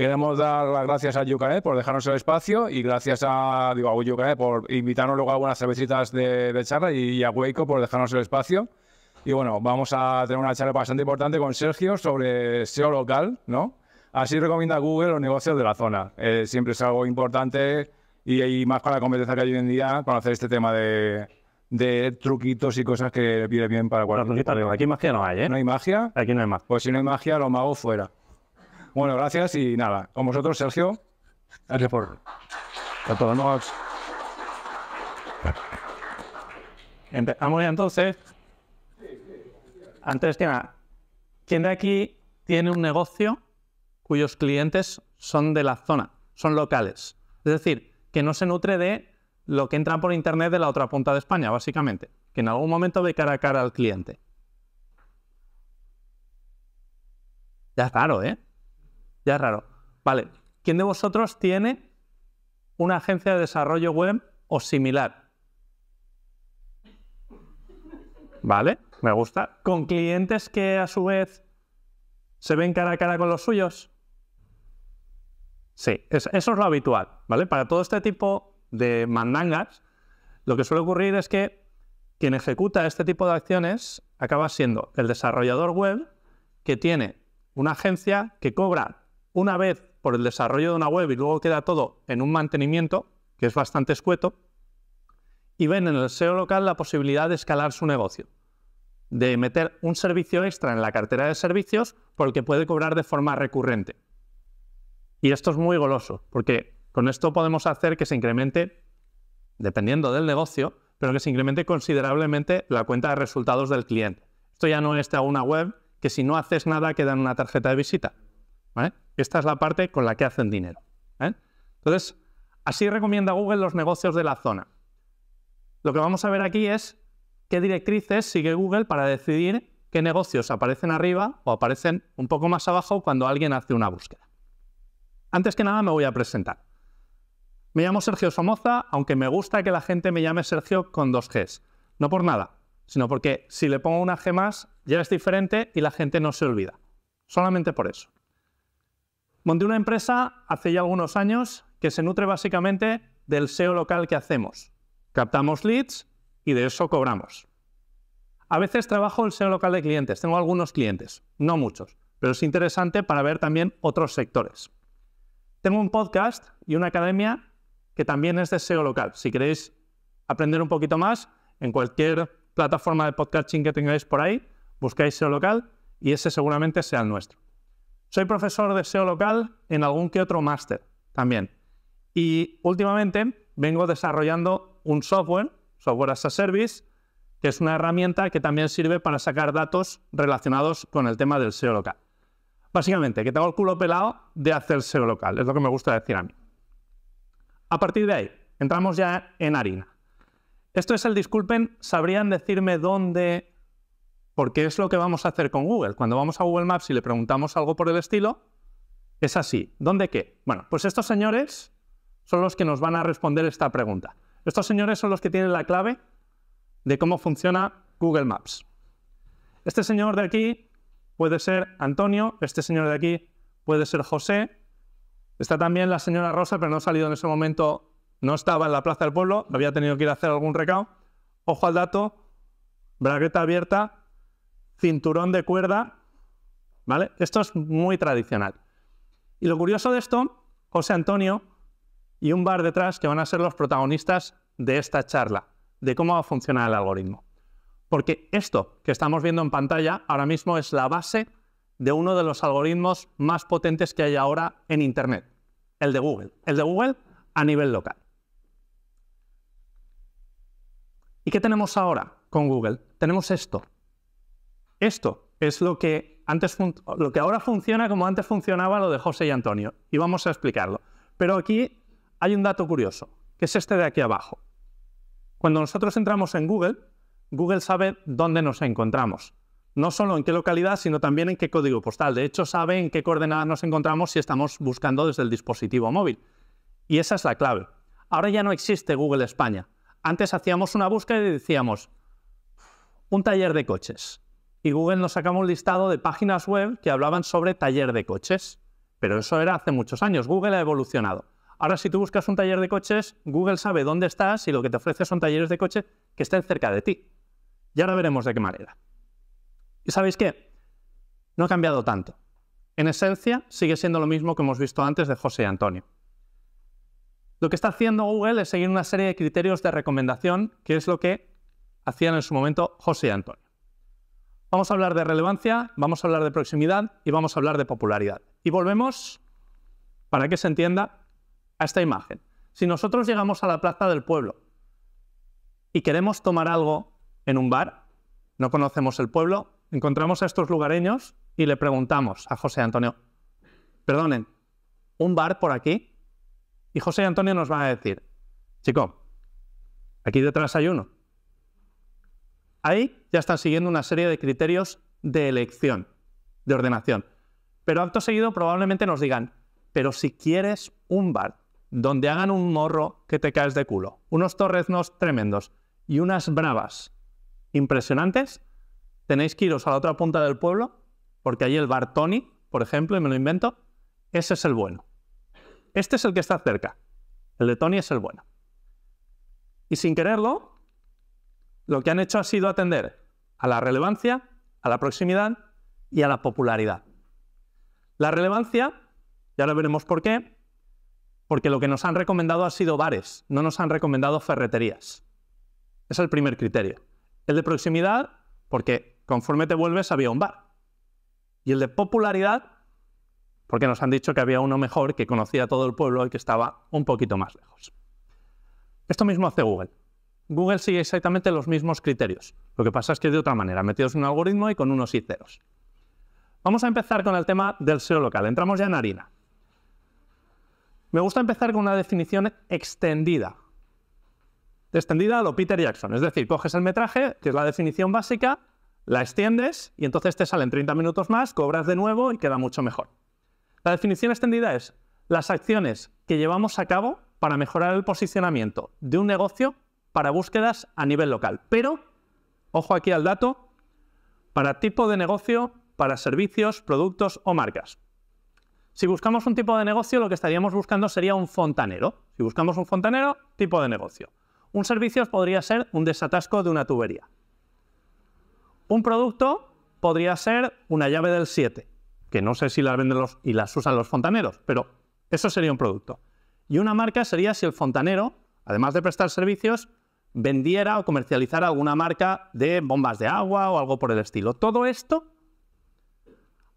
Queremos dar las gracias a Yucanet eh, por dejarnos el espacio y gracias a, digo, a eh, por invitarnos luego a algunas cervecitas de, charla y a Hueco por dejarnos el espacio. Y bueno, vamos a tener una charla bastante importante con Sergio sobre SEO local, ¿no? Así recomienda Google los negocios de la zona. Eh, siempre es algo importante y, hay más para la competencia que hay hoy en día, hacer este tema de, truquitos y cosas que viene bien para cualquier. aquí no hay, ¿eh? No hay magia. Aquí no hay magia. Pues si no hay magia, lo magos fuera. Bueno, gracias y nada, con vosotros, Sergio. Gracias por... A todos Empezamos ya entonces. Antes que nada, ¿quién de aquí tiene un negocio cuyos clientes son de la zona, son locales? Es decir, que no se nutre de lo que entra por internet de la otra punta de España, básicamente. Que en algún momento ve cara a cara al cliente. Ya es raro, ¿eh? Ya es raro. Vale. ¿Quién de vosotros tiene una agencia de desarrollo web o similar? Vale, me gusta. ¿Con clientes que a su vez se ven cara a cara con los suyos? Sí, eso es lo habitual, ¿vale? Para todo este tipo de mandangas, lo que suele ocurrir es que quien ejecuta este tipo de acciones acaba siendo el desarrollador web que tiene una agencia que cobra una vez por el desarrollo de una web y luego queda todo en un mantenimiento, que es bastante escueto, y ven en el SEO local la posibilidad de escalar su negocio, de meter un servicio extra en la cartera de servicios porque puede cobrar de forma recurrente. Y esto es muy goloso, porque con esto podemos hacer que se incremente, dependiendo del negocio, pero que se incremente considerablemente la cuenta de resultados del cliente. Esto ya no es de una web que si no haces nada queda en una tarjeta de visita. ¿vale? Esta es la parte con la que hacen dinero. ¿eh? Entonces, así recomienda Google los negocios de la zona. Lo que vamos a ver aquí es qué directrices sigue Google para decidir qué negocios aparecen arriba o aparecen un poco más abajo cuando alguien hace una búsqueda. Antes que nada me voy a presentar. Me llamo Sergio Somoza, aunque me gusta que la gente me llame Sergio con dos Gs. No por nada, sino porque si le pongo una G más ya es diferente y la gente no se olvida. Solamente por eso. Monté una empresa hace ya algunos años que se nutre básicamente del SEO local que hacemos. Captamos leads y de eso cobramos. A veces trabajo el SEO local de clientes. Tengo algunos clientes, no muchos, pero es interesante para ver también otros sectores. Tengo un podcast y una academia que también es de SEO local. Si queréis aprender un poquito más, en cualquier plataforma de podcasting que tengáis por ahí, buscáis SEO local y ese seguramente sea el nuestro. Soy profesor de SEO local en algún que otro máster también. Y últimamente vengo desarrollando un software, software as a service, que es una herramienta que también sirve para sacar datos relacionados con el tema del SEO local. Básicamente, que tengo el culo pelado de hacer SEO local, es lo que me gusta decir a mí. A partir de ahí, entramos ya en harina. Esto es el disculpen, ¿sabrían decirme dónde porque es lo que vamos a hacer con Google. Cuando vamos a Google Maps y le preguntamos algo por el estilo, es así. ¿Dónde qué? Bueno, pues estos señores son los que nos van a responder esta pregunta. Estos señores son los que tienen la clave de cómo funciona Google Maps. Este señor de aquí puede ser Antonio, este señor de aquí puede ser José, está también la señora Rosa, pero no ha salido en ese momento, no estaba en la Plaza del Pueblo, había tenido que ir a hacer algún recado. Ojo al dato, bragueta abierta, cinturón de cuerda, ¿vale? Esto es muy tradicional. Y lo curioso de esto, José Antonio y un bar detrás que van a ser los protagonistas de esta charla, de cómo va a funcionar el algoritmo. Porque esto que estamos viendo en pantalla ahora mismo es la base de uno de los algoritmos más potentes que hay ahora en Internet, el de Google. El de Google a nivel local. ¿Y qué tenemos ahora con Google? Tenemos esto, esto es lo que, antes lo que ahora funciona como antes funcionaba lo de José y Antonio, y vamos a explicarlo. Pero aquí hay un dato curioso, que es este de aquí abajo. Cuando nosotros entramos en Google, Google sabe dónde nos encontramos. No solo en qué localidad, sino también en qué código postal. De hecho, sabe en qué coordenadas nos encontramos si estamos buscando desde el dispositivo móvil. Y esa es la clave. Ahora ya no existe Google España. Antes hacíamos una búsqueda y decíamos, un taller de coches y Google nos sacaba un listado de páginas web que hablaban sobre taller de coches. Pero eso era hace muchos años. Google ha evolucionado. Ahora, si tú buscas un taller de coches, Google sabe dónde estás y lo que te ofrece son talleres de coches que estén cerca de ti. Y ahora veremos de qué manera. ¿Y sabéis qué? No ha cambiado tanto. En esencia, sigue siendo lo mismo que hemos visto antes de José y Antonio. Lo que está haciendo Google es seguir una serie de criterios de recomendación, que es lo que hacían en su momento José y Antonio. Vamos a hablar de relevancia, vamos a hablar de proximidad y vamos a hablar de popularidad. Y volvemos, para que se entienda, a esta imagen. Si nosotros llegamos a la plaza del pueblo y queremos tomar algo en un bar, no conocemos el pueblo, encontramos a estos lugareños y le preguntamos a José Antonio, perdonen, ¿un bar por aquí? Y José Antonio nos va a decir, chico, aquí detrás hay uno. Ahí ya están siguiendo una serie de criterios de elección, de ordenación. Pero acto seguido probablemente nos digan, pero si quieres un bar donde hagan un morro que te caes de culo, unos torreznos tremendos y unas bravas impresionantes, tenéis que iros a la otra punta del pueblo, porque ahí el bar Tony, por ejemplo, y me lo invento, ese es el bueno. Este es el que está cerca. El de Tony es el bueno. Y sin quererlo, lo que han hecho ha sido atender a la relevancia, a la proximidad y a la popularidad. La relevancia, ya lo veremos por qué, porque lo que nos han recomendado ha sido bares, no nos han recomendado ferreterías. Es el primer criterio. El de proximidad, porque conforme te vuelves había un bar. Y el de popularidad, porque nos han dicho que había uno mejor que conocía todo el pueblo y que estaba un poquito más lejos. Esto mismo hace Google. Google sigue exactamente los mismos criterios. Lo que pasa es que de otra manera, metidos en un algoritmo y con unos y ceros. Vamos a empezar con el tema del SEO local. Entramos ya en harina. Me gusta empezar con una definición extendida. Extendida a lo Peter Jackson. Es decir, coges el metraje, que es la definición básica, la extiendes y entonces te salen 30 minutos más, cobras de nuevo y queda mucho mejor. La definición extendida es las acciones que llevamos a cabo para mejorar el posicionamiento de un negocio para búsquedas a nivel local. Pero, ojo aquí al dato, para tipo de negocio, para servicios, productos o marcas. Si buscamos un tipo de negocio, lo que estaríamos buscando sería un fontanero. Si buscamos un fontanero, tipo de negocio. Un servicio podría ser un desatasco de una tubería. Un producto podría ser una llave del 7, que no sé si las venden los, y las usan los fontaneros, pero eso sería un producto. Y una marca sería si el fontanero, además de prestar servicios, vendiera o comercializara alguna marca de bombas de agua o algo por el estilo. Todo esto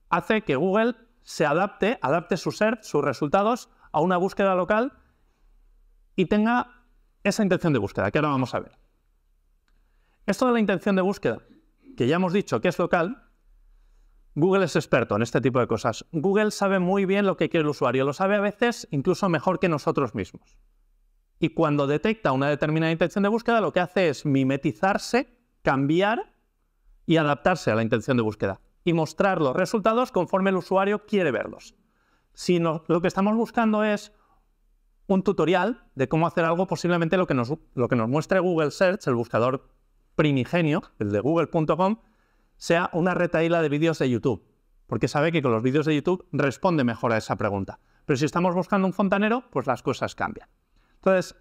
hace que Google se adapte, adapte su ser sus resultados a una búsqueda local y tenga esa intención de búsqueda, que ahora vamos a ver. Esto de la intención de búsqueda, que ya hemos dicho que es local, Google es experto en este tipo de cosas. Google sabe muy bien lo que quiere el usuario, lo sabe a veces incluso mejor que nosotros mismos y cuando detecta una determinada intención de búsqueda, lo que hace es mimetizarse, cambiar y adaptarse a la intención de búsqueda y mostrar los resultados conforme el usuario quiere verlos. Si lo que estamos buscando es un tutorial de cómo hacer algo, posiblemente lo que nos, lo que nos muestre Google Search, el buscador primigenio, el de google.com, sea una retaíla de vídeos de YouTube, porque sabe que con los vídeos de YouTube responde mejor a esa pregunta. Pero si estamos buscando un fontanero, pues las cosas cambian. Entonces,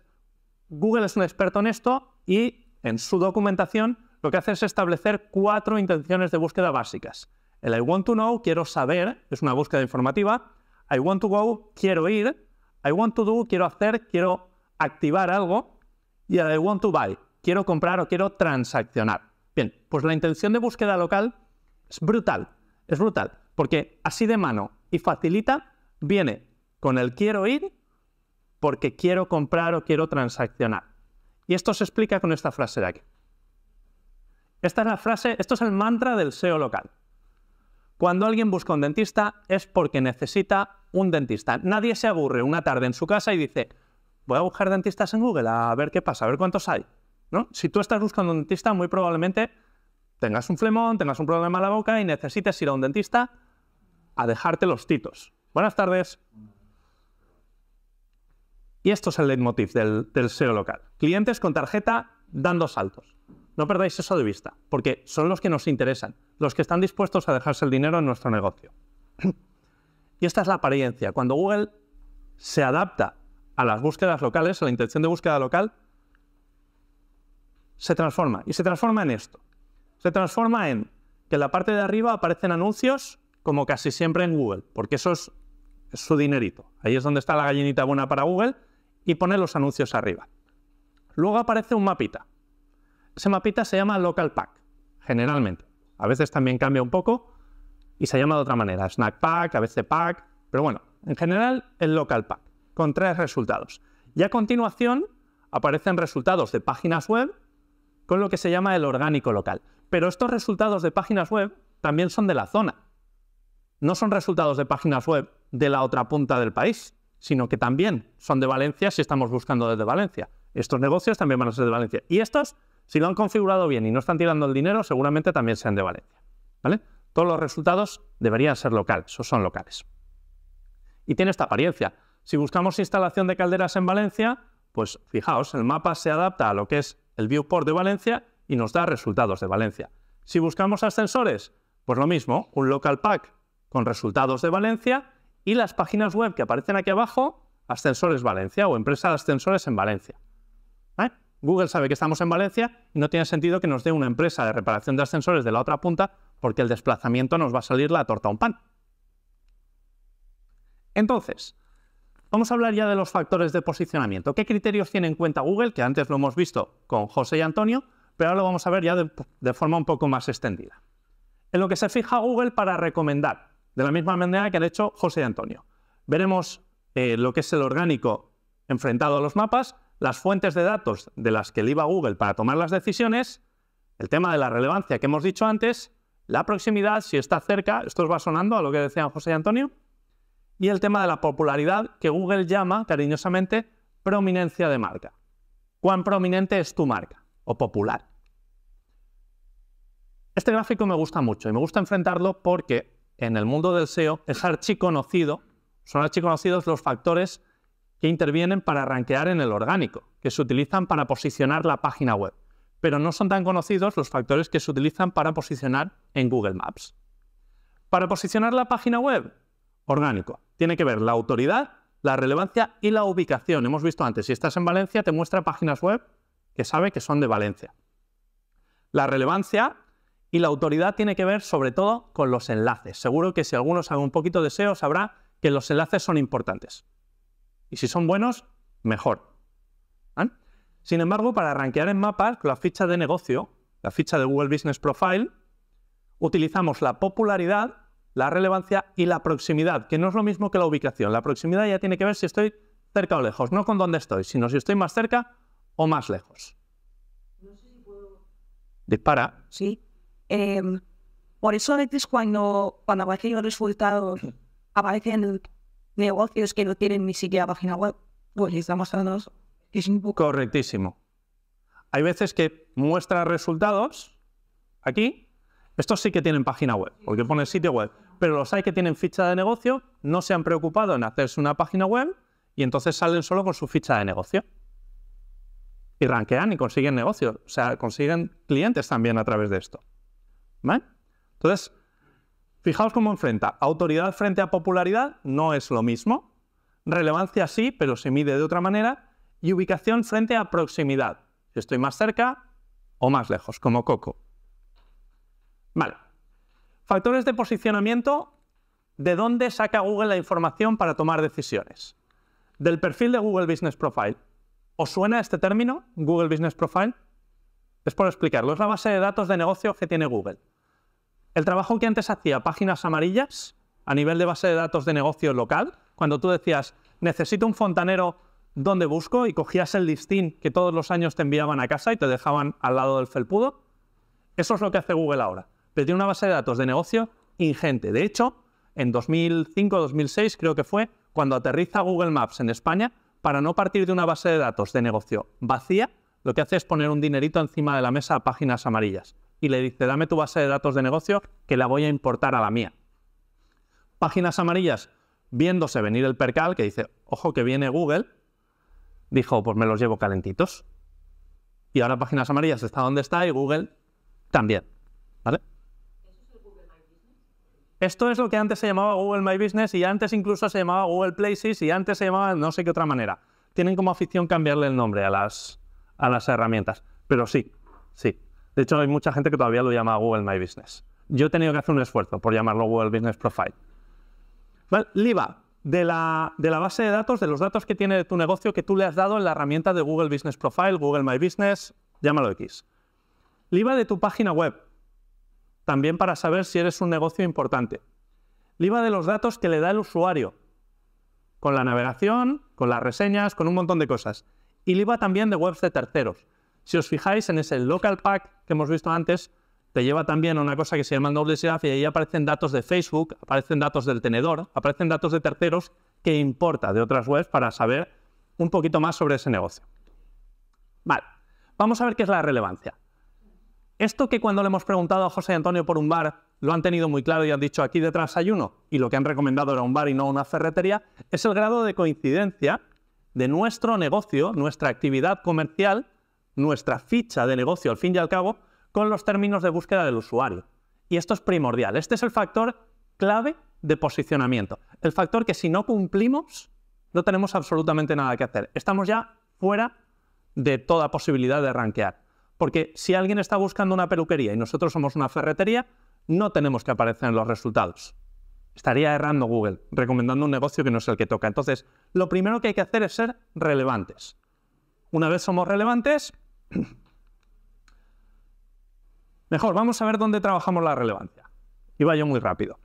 Google es un experto en esto y en su documentación lo que hace es establecer cuatro intenciones de búsqueda básicas. El I want to know, quiero saber, es una búsqueda informativa. I want to go, quiero ir. I want to do, quiero hacer, quiero activar algo. Y el I want to buy, quiero comprar o quiero transaccionar. Bien, pues la intención de búsqueda local es brutal, es brutal, porque así de mano y facilita viene con el quiero ir porque quiero comprar o quiero transaccionar. Y esto se explica con esta frase de aquí. Esta es la frase, esto es el mantra del SEO local. Cuando alguien busca un dentista es porque necesita un dentista. Nadie se aburre una tarde en su casa y dice, voy a buscar dentistas en Google a ver qué pasa, a ver cuántos hay. Si tú estás buscando un dentista, muy probablemente tengas un flemón, tengas un problema en la boca y necesites ir a un dentista a dejarte los titos. Buenas tardes. Y esto es el leitmotiv del, del local. Clientes con tarjeta dando saltos. No perdáis eso de vista, porque son los que nos interesan, los que están dispuestos a dejarse el dinero en nuestro negocio. y esta es la apariencia. Cuando Google se adapta a las búsquedas locales, a la intención de búsqueda local, se transforma. Y se transforma en esto. Se transforma en que en la parte de arriba aparecen anuncios como casi siempre en Google, porque eso es su dinerito. Ahí es donde está la gallinita buena para Google y pone los anuncios arriba. Luego aparece un mapita. Ese mapita se llama Local Pack, generalmente. A veces también cambia un poco y se llama de otra manera, Snack Pack, a veces Pack, pero bueno, en general el Local Pack, con tres resultados. Y a continuación aparecen resultados de páginas web con lo que se llama el orgánico local. Pero estos resultados de páginas web también son de la zona. No son resultados de páginas web de la otra punta del país sino que también son de Valencia si estamos buscando desde Valencia. Estos negocios también van a ser de Valencia. Y estos, si lo han configurado bien y no están tirando el dinero, seguramente también sean de Valencia. ¿Vale? Todos los resultados deberían ser locales o son locales. Y tiene esta apariencia. Si buscamos instalación de calderas en Valencia, pues fijaos, el mapa se adapta a lo que es el viewport de Valencia y nos da resultados de Valencia. Si buscamos ascensores, pues lo mismo, un local pack con resultados de Valencia y las páginas web que aparecen aquí abajo, Ascensores Valencia o Empresa de Ascensores en Valencia. Google sabe que estamos en Valencia y no tiene sentido que nos dé una empresa de reparación de ascensores de la otra punta porque el desplazamiento nos va a salir la torta a un pan. Entonces, vamos a hablar ya de los factores de posicionamiento. ¿Qué criterios tiene en cuenta Google? Que antes lo hemos visto con José y Antonio, pero ahora lo vamos a ver ya de forma un poco más extendida. En lo que se fija Google para recomendar de la misma manera que han hecho José Antonio. Veremos eh, lo que es el orgánico enfrentado a los mapas, las fuentes de datos de las que iba Google para tomar las decisiones, el tema de la relevancia que hemos dicho antes, la proximidad, si está cerca, esto os va sonando a lo que decía José Antonio, y el tema de la popularidad que Google llama cariñosamente prominencia de marca. ¿Cuán prominente es tu marca o popular? Este gráfico me gusta mucho y me gusta enfrentarlo porque en el mundo del SEO es archiconocido, son archiconocidos los factores que intervienen para rankear en el orgánico, que se utilizan para posicionar la página web, pero no son tan conocidos los factores que se utilizan para posicionar en Google Maps. Para posicionar la página web, orgánico, tiene que ver la autoridad, la relevancia y la ubicación. Hemos visto antes, si estás en Valencia, te muestra páginas web que sabe que son de Valencia. La relevancia y la autoridad tiene que ver sobre todo con los enlaces. Seguro que si algunos sabe un poquito de SEO sabrá que los enlaces son importantes. Y si son buenos, mejor. ¿Ah? Sin embargo, para rankear en mapas, con la ficha de negocio, la ficha de Google Business Profile, utilizamos la popularidad, la relevancia y la proximidad, que no es lo mismo que la ubicación. La proximidad ya tiene que ver si estoy cerca o lejos, no con dónde estoy, sino si estoy más cerca o más lejos. No sé si puedo... Dispara. Sí. Em, por eso a veces cuando, aparecen los resultados, aparecen negocios que no tienen ni siquiera página web, pues estamos hablando que es un Correctísimo. Hay veces que muestra resultados aquí. Estos sí que tienen página web, porque pone sitio web. Pero los hay que tienen ficha de negocio, no se han preocupado en hacerse una página web y entonces salen solo con su ficha de negocio. Y rankean y consiguen negocios, o sea, consiguen clientes también a través de esto. ¿Vale? Entonces, fijaos cómo enfrenta. Autoridad frente a popularidad no es lo mismo. Relevancia sí, pero se mide de otra manera. Y ubicación frente a proximidad. estoy más cerca o más lejos, como Coco. Vale. Factores de posicionamiento. ¿De dónde saca Google la información para tomar decisiones? Del perfil de Google Business Profile. ¿Os suena este término, Google Business Profile? Es por explicarlo. Es la base de datos de negocio que tiene Google. El trabajo que antes hacía páginas amarillas a nivel de base de datos de negocio local, cuando tú decías, necesito un fontanero, donde busco? Y cogías el listín que todos los años te enviaban a casa y te dejaban al lado del felpudo. Eso es lo que hace Google ahora. Pero tiene una base de datos de negocio ingente. De hecho, en 2005-2006 creo que fue cuando aterriza Google Maps en España, para no partir de una base de datos de negocio vacía, lo que hace es poner un dinerito encima de la mesa a páginas amarillas y le dice, dame tu base de datos de negocio que la voy a importar a la mía. Páginas amarillas, viéndose venir el percal, que dice, ojo que viene Google, dijo, pues me los llevo calentitos. Y ahora Páginas Amarillas está donde está y Google también. ¿Vale? Esto es lo que antes se llamaba Google My Business y antes incluso se llamaba Google Places y antes se llamaba no sé qué otra manera. Tienen como afición cambiarle el nombre a las, a las herramientas. Pero sí, sí, de hecho, hay mucha gente que todavía lo llama Google My Business. Yo he tenido que hacer un esfuerzo por llamarlo Google Business Profile. ¿Vale? LIVA, de la, de la, base de datos, de los datos que tiene tu negocio que tú le has dado en la herramienta de Google Business Profile, Google My Business, llámalo X. LIVA de tu página web, también para saber si eres un negocio importante. LIVA de los datos que le da el usuario, con la navegación, con las reseñas, con un montón de cosas. Y LIVA también de webs de terceros. Si os fijáis en ese local pack que hemos visto antes, te lleva también a una cosa que se llama el Noble Graph y ahí aparecen datos de Facebook, aparecen datos del tenedor, aparecen datos de terceros que importa de otras webs para saber un poquito más sobre ese negocio. Vale, vamos a ver qué es la relevancia. Esto que cuando le hemos preguntado a José Antonio por un bar, lo han tenido muy claro y han dicho aquí detrás hay uno, y lo que han recomendado era un bar y no una ferretería, es el grado de coincidencia de nuestro negocio, nuestra actividad comercial nuestra ficha de negocio al fin y al cabo con los términos de búsqueda del usuario. Y esto es primordial. Este es el factor clave de posicionamiento. El factor que si no cumplimos, no tenemos absolutamente nada que hacer. Estamos ya fuera de toda posibilidad de rankear. Porque si alguien está buscando una peluquería y nosotros somos una ferretería, no tenemos que aparecer en los resultados. Estaría errando Google, recomendando un negocio que no es el que toca. Entonces, lo primero que hay que hacer es ser relevantes. Una vez somos relevantes, Mejor, vamos a ver dónde trabajamos la relevancia. Y yo muy rápido.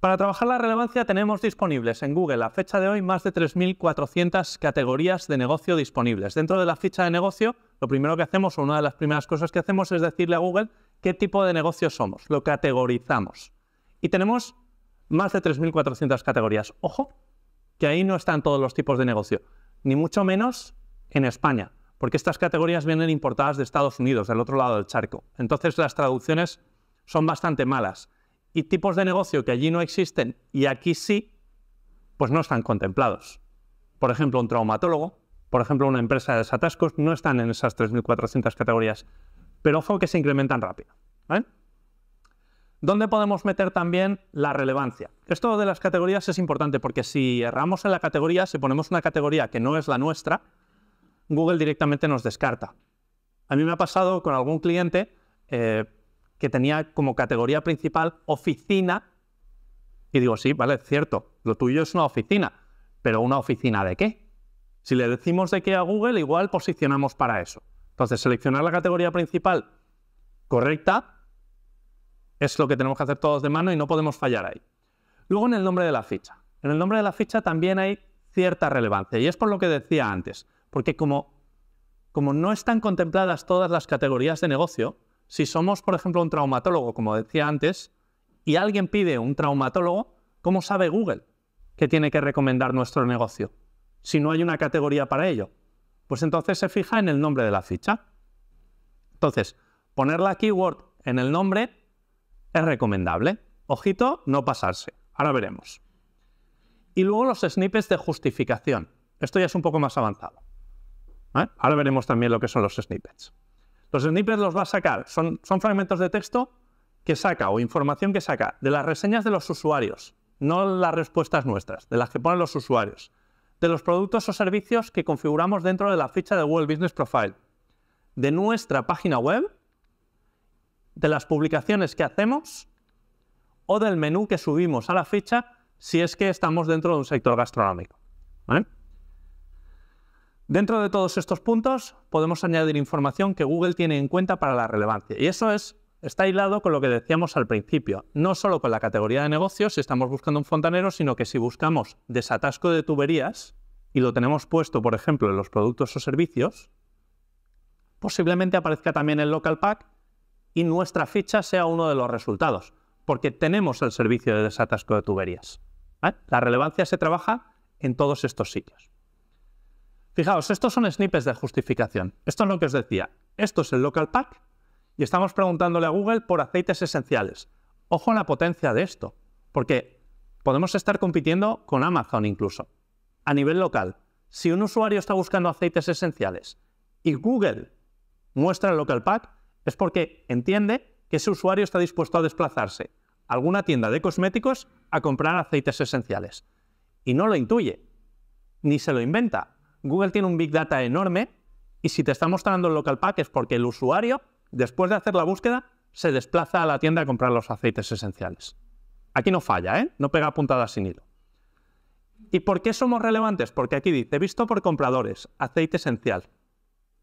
Para trabajar la relevancia tenemos disponibles en Google a fecha de hoy más de 3.400 categorías de negocio disponibles. Dentro de la ficha de negocio, lo primero que hacemos o una de las primeras cosas que hacemos es decirle a Google qué tipo de negocio somos, lo categorizamos. Y tenemos más de 3.400 categorías. Ojo, que ahí no están todos los tipos de negocio, ni mucho menos en España porque estas categorías vienen importadas de Estados Unidos, del otro lado del charco. Entonces las traducciones son bastante malas. Y tipos de negocio que allí no existen y aquí sí, pues no están contemplados. Por ejemplo, un traumatólogo, por ejemplo, una empresa de desatascos, no están en esas 3.400 categorías. Pero ojo que se incrementan rápido. ¿vale? ¿Dónde podemos meter también la relevancia? Esto de las categorías es importante porque si erramos en la categoría, si ponemos una categoría que no es la nuestra, Google directamente nos descarta. A mí me ha pasado con algún cliente eh, que tenía como categoría principal oficina y digo, sí, vale, cierto, lo tuyo es una oficina, pero ¿una oficina de qué? Si le decimos de qué a Google, igual posicionamos para eso. Entonces, seleccionar la categoría principal correcta es lo que tenemos que hacer todos de mano y no podemos fallar ahí. Luego en el nombre de la ficha. En el nombre de la ficha también hay cierta relevancia y es por lo que decía antes. Porque como, no están contempladas todas las categorías de negocio, si somos, por ejemplo, un traumatólogo, como decía antes, y alguien pide un traumatólogo, ¿cómo sabe Google que tiene que recomendar nuestro negocio? Si no hay una categoría para ello. Pues entonces se fija en el nombre de la ficha. Entonces, poner la keyword en el nombre es recomendable. Ojito, no pasarse. Ahora veremos. Y luego los snippets de justificación. Esto ya es un poco más avanzado. ¿eh? Ahora veremos también lo que son los snippets. Los snippets los va a sacar, son, son fragmentos de texto que saca o información que saca de las reseñas de los usuarios, no las respuestas nuestras, de las que ponen los usuarios, de los productos o servicios que configuramos dentro de la ficha de Google Business Profile, de nuestra página web, de las publicaciones que hacemos o del menú que subimos a la ficha si es que estamos dentro de un sector gastronómico. ¿eh? Dentro de todos estos puntos podemos añadir información que Google tiene en cuenta para la relevancia. Y eso es, está aislado con lo que decíamos al principio. No solo con la categoría de negocios, si estamos buscando un fontanero, sino que si buscamos desatasco de tuberías y lo tenemos puesto, por ejemplo, en los productos o servicios, posiblemente aparezca también el local pack y nuestra ficha sea uno de los resultados, porque tenemos el servicio de desatasco de tuberías. La relevancia se trabaja en todos estos sitios. Fijaos, estos son snippets de justificación. Esto es lo que os decía. Esto es el local pack y estamos preguntándole a Google por aceites esenciales. Ojo a la potencia de esto, porque podemos estar compitiendo con Amazon incluso. A nivel local, si un usuario está buscando aceites esenciales y Google muestra el local pack, es porque entiende que ese usuario está dispuesto a desplazarse a alguna tienda de cosméticos a comprar aceites esenciales. Y no lo intuye, ni se lo inventa, Google tiene un Big Data enorme y si te está mostrando el local pack es porque el usuario, después de hacer la búsqueda, se desplaza a la tienda a comprar los aceites esenciales. Aquí no falla, ¿eh? No pega puntadas sin hilo. ¿Y por qué somos relevantes? Porque aquí dice, visto por compradores, aceite esencial.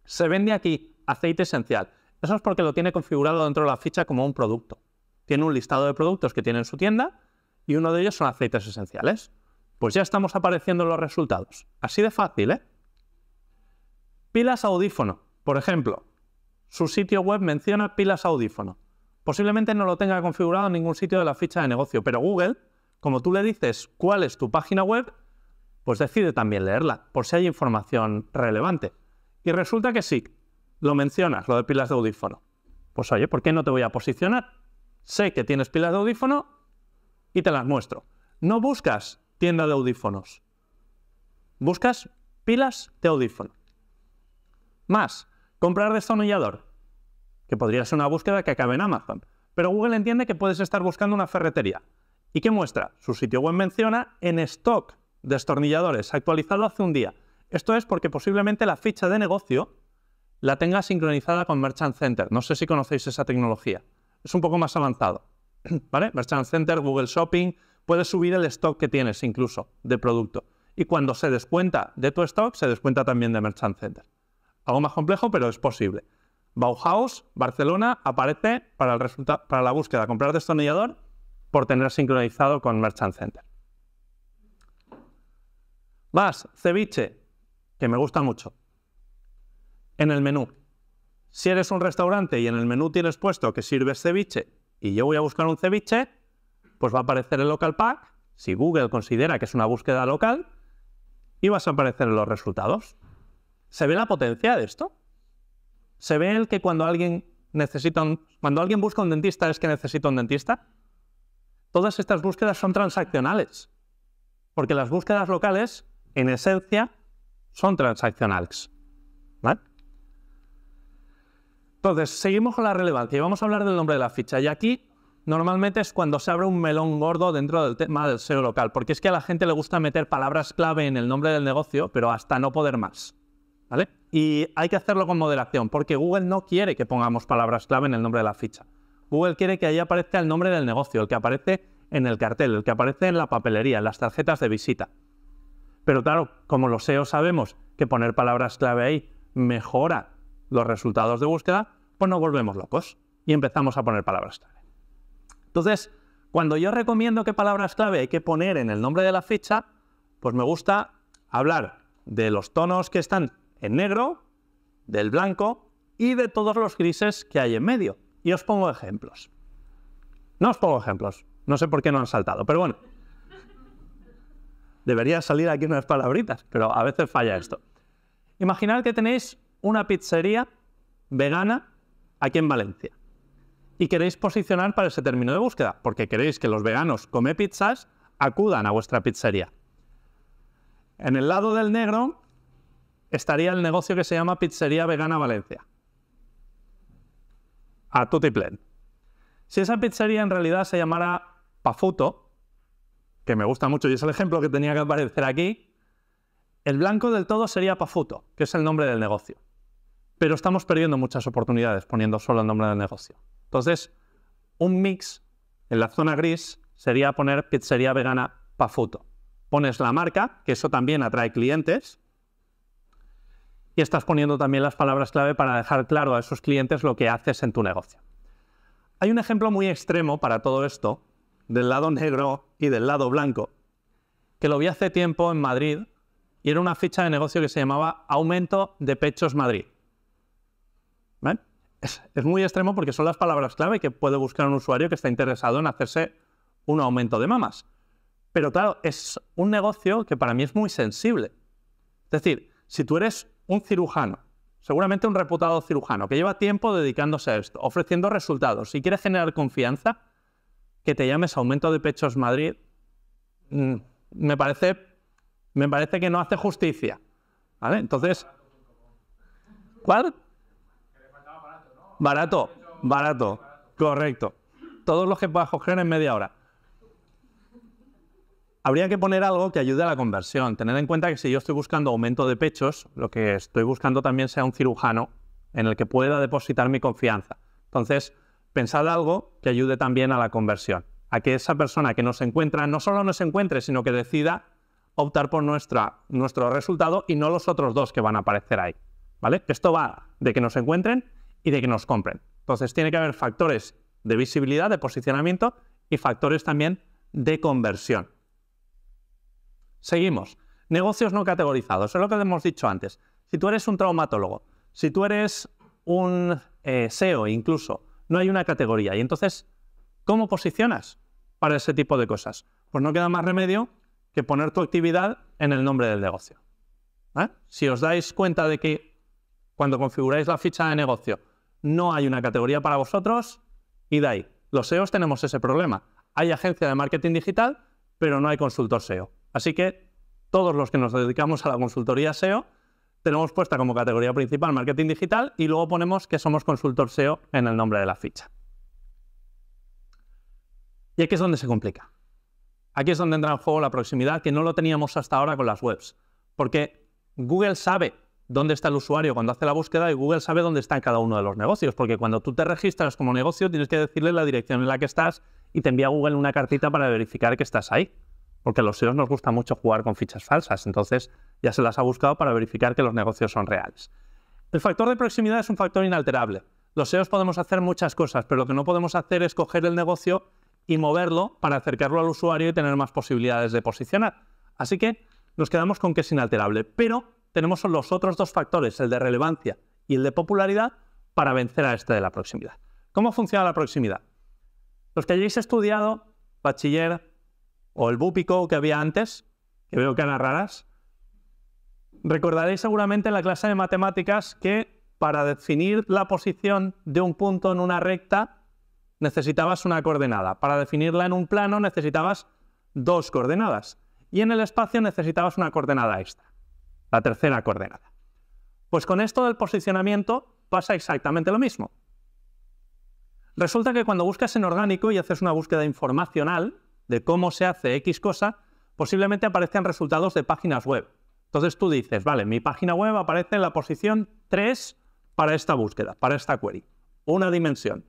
Se vende aquí, aceite esencial. Eso es porque lo tiene configurado dentro de la ficha como un producto. Tiene un listado de productos que tiene en su tienda y uno de ellos son aceites esenciales. Pues ya estamos apareciendo los resultados. Así de fácil, ¿eh? Pilas audífono, por ejemplo. Su sitio web menciona pilas audífono. Posiblemente no lo tenga configurado en ningún sitio de la ficha de negocio, pero Google, como tú le dices cuál es tu página web, pues decide también leerla, por si hay información relevante. Y resulta que sí, lo mencionas, lo de pilas de audífono. Pues oye, ¿por qué no te voy a posicionar? Sé que tienes pilas de audífono y te las muestro. No buscas tienda de audífonos, buscas pilas de audífono. Más, comprar destornillador, que podría ser una búsqueda que acabe en Amazon. Pero Google entiende que puedes estar buscando una ferretería. ¿Y qué muestra? Su sitio web menciona en stock destornilladores, actualizado hace un día. Esto es porque posiblemente la ficha de negocio la tenga sincronizada con Merchant Center. No sé si conocéis esa tecnología. Es un poco más avanzado. ¿Vale? Merchant Center, Google Shopping, puedes subir el stock que tienes incluso de producto. Y cuando se descuenta de tu stock, se descuenta también de Merchant Center. Algo más complejo, pero es posible. Bauhaus, Barcelona, aparece para, el para la búsqueda comprar destornillador por tener sincronizado con Merchant Center. Vas, ceviche, que me gusta mucho. En el menú. Si eres un restaurante y en el menú tienes puesto que sirves ceviche y yo voy a buscar un ceviche, pues va a aparecer el local pack, si Google considera que es una búsqueda local, y vas a aparecer en los resultados. ¿Se ve la potencia de esto? ¿Se ve el que cuando alguien necesita cuando alguien busca un dentista es que necesita un dentista? Todas estas búsquedas son transaccionales, porque las búsquedas locales, en esencia, son transaccionales. ¿Vale? Entonces, seguimos con la relevancia y vamos a hablar del nombre de la ficha. Y aquí normalmente es cuando se abre un melón gordo dentro del tema del SEO local, porque es que a la gente le gusta meter palabras clave en el nombre del negocio, pero hasta no poder más. Y hay que hacerlo con moderación, porque Google no quiere que pongamos palabras clave en el nombre de la ficha. Google quiere que ahí aparezca el nombre del negocio, el que aparece en el cartel, el que aparece en la papelería, en las tarjetas de visita. Pero claro, como los SEO sabemos que poner palabras clave ahí mejora los resultados de búsqueda, pues nos volvemos locos y empezamos a poner palabras clave. Entonces, cuando yo recomiendo qué palabras clave hay que poner en el nombre de la ficha, pues me gusta hablar de los tonos que están en negro, del blanco y de todos los grises que hay en medio. Y os pongo ejemplos. No os pongo ejemplos. No sé por qué no han saltado, pero bueno. Debería salir aquí unas palabritas, pero a veces falla esto. Imaginad que tenéis una pizzería vegana aquí en Valencia y queréis posicionar para ese término de búsqueda, porque queréis que los veganos come pizzas acudan a vuestra pizzería. En el lado del negro estaría el negocio que se llama Pizzería Vegana Valencia. A plen. Si esa pizzería en realidad se llamara Pafuto, que me gusta mucho y es el ejemplo que tenía que aparecer aquí, el blanco del todo sería Pafuto, que es el nombre del negocio. Pero estamos perdiendo muchas oportunidades poniendo solo el nombre del negocio. Entonces, un mix en la zona gris sería poner pizzería vegana Pafuto. Pones la marca, que eso también atrae clientes, y estás poniendo también las palabras clave para dejar claro a esos clientes lo que haces en tu negocio. Hay un ejemplo muy extremo para todo esto, del lado negro y del lado blanco, que lo vi hace tiempo en Madrid y era una ficha de negocio que se llamaba Aumento de Pechos Madrid. Es, es muy extremo porque son las palabras clave que puede buscar un usuario que está interesado en hacerse un aumento de mamas. Pero claro, es un negocio que para mí es muy sensible. Es decir, si tú eres un cirujano, seguramente un reputado cirujano, que lleva tiempo dedicándose a esto, ofreciendo resultados. Si quieres generar confianza, que te llames Aumento de Pechos Madrid, mm, me parece, me parece que no hace justicia. Entonces, ¿cuál? Barato, barato, correcto. Todos los que puedas coger en media hora. Habría que poner algo que ayude a la conversión. Tener en cuenta que si yo estoy buscando aumento de pechos, lo que estoy buscando también sea un cirujano en el que pueda depositar mi confianza. Entonces, pensad algo que ayude también a la conversión, a que esa persona que nos encuentra no solo nos encuentre, sino que decida optar por nuestra, nuestro resultado y no los otros dos que van a aparecer ahí. ¿vale? Esto va de que nos encuentren y de que nos compren. Entonces, tiene que haber factores de visibilidad, de posicionamiento y factores también de conversión. Seguimos. Negocios no categorizados. Es lo que hemos dicho antes. Si tú eres un traumatólogo, si tú eres un eh, SEO incluso, no hay una categoría. Y entonces, ¿cómo posicionas para ese tipo de cosas? Pues no queda más remedio que poner tu actividad en el nombre del negocio. ¿eh? Si os dais cuenta de que cuando configuráis la ficha de negocio no hay una categoría para vosotros, de ahí. Los SEOs tenemos ese problema. Hay agencia de marketing digital, pero no hay consultor SEO. Así que todos los que nos dedicamos a la consultoría SEO tenemos puesta como categoría principal marketing digital y luego ponemos que somos consultor SEO en el nombre de la ficha. Y aquí es donde se complica. Aquí es donde entra en juego la proximidad, que no lo teníamos hasta ahora con las webs. Porque Google sabe dónde está el usuario cuando hace la búsqueda y Google sabe dónde está cada uno de los negocios. Porque cuando tú te registras como negocio, tienes que decirle la dirección en la que estás y te envía Google una cartita para verificar que estás ahí porque a los SEOs nos gusta mucho jugar con fichas falsas, entonces ya se las ha buscado para verificar que los negocios son reales. El factor de proximidad es un factor inalterable. Los SEOs podemos hacer muchas cosas, pero lo que no podemos hacer es coger el negocio y moverlo para acercarlo al usuario y tener más posibilidades de posicionar. Así que nos quedamos con que es inalterable, pero tenemos los otros dos factores, el de relevancia y el de popularidad, para vencer a este de la proximidad. ¿Cómo funciona la proximidad? Los que hayáis estudiado, bachiller, o el búpico que había antes, que veo que que raras, recordaréis seguramente en la clase de matemáticas que para definir la posición de un punto en una recta necesitabas una coordenada. Para definirla en un plano necesitabas dos coordenadas. Y en el espacio necesitabas una coordenada extra, la tercera coordenada. Pues con esto del posicionamiento pasa exactamente lo mismo. Resulta que cuando buscas en orgánico y haces una búsqueda informacional, de cómo se hace X cosa, posiblemente aparezcan resultados de páginas web. Entonces tú dices, vale, mi página web aparece en la posición 3 para esta búsqueda, para esta query. Una dimensión.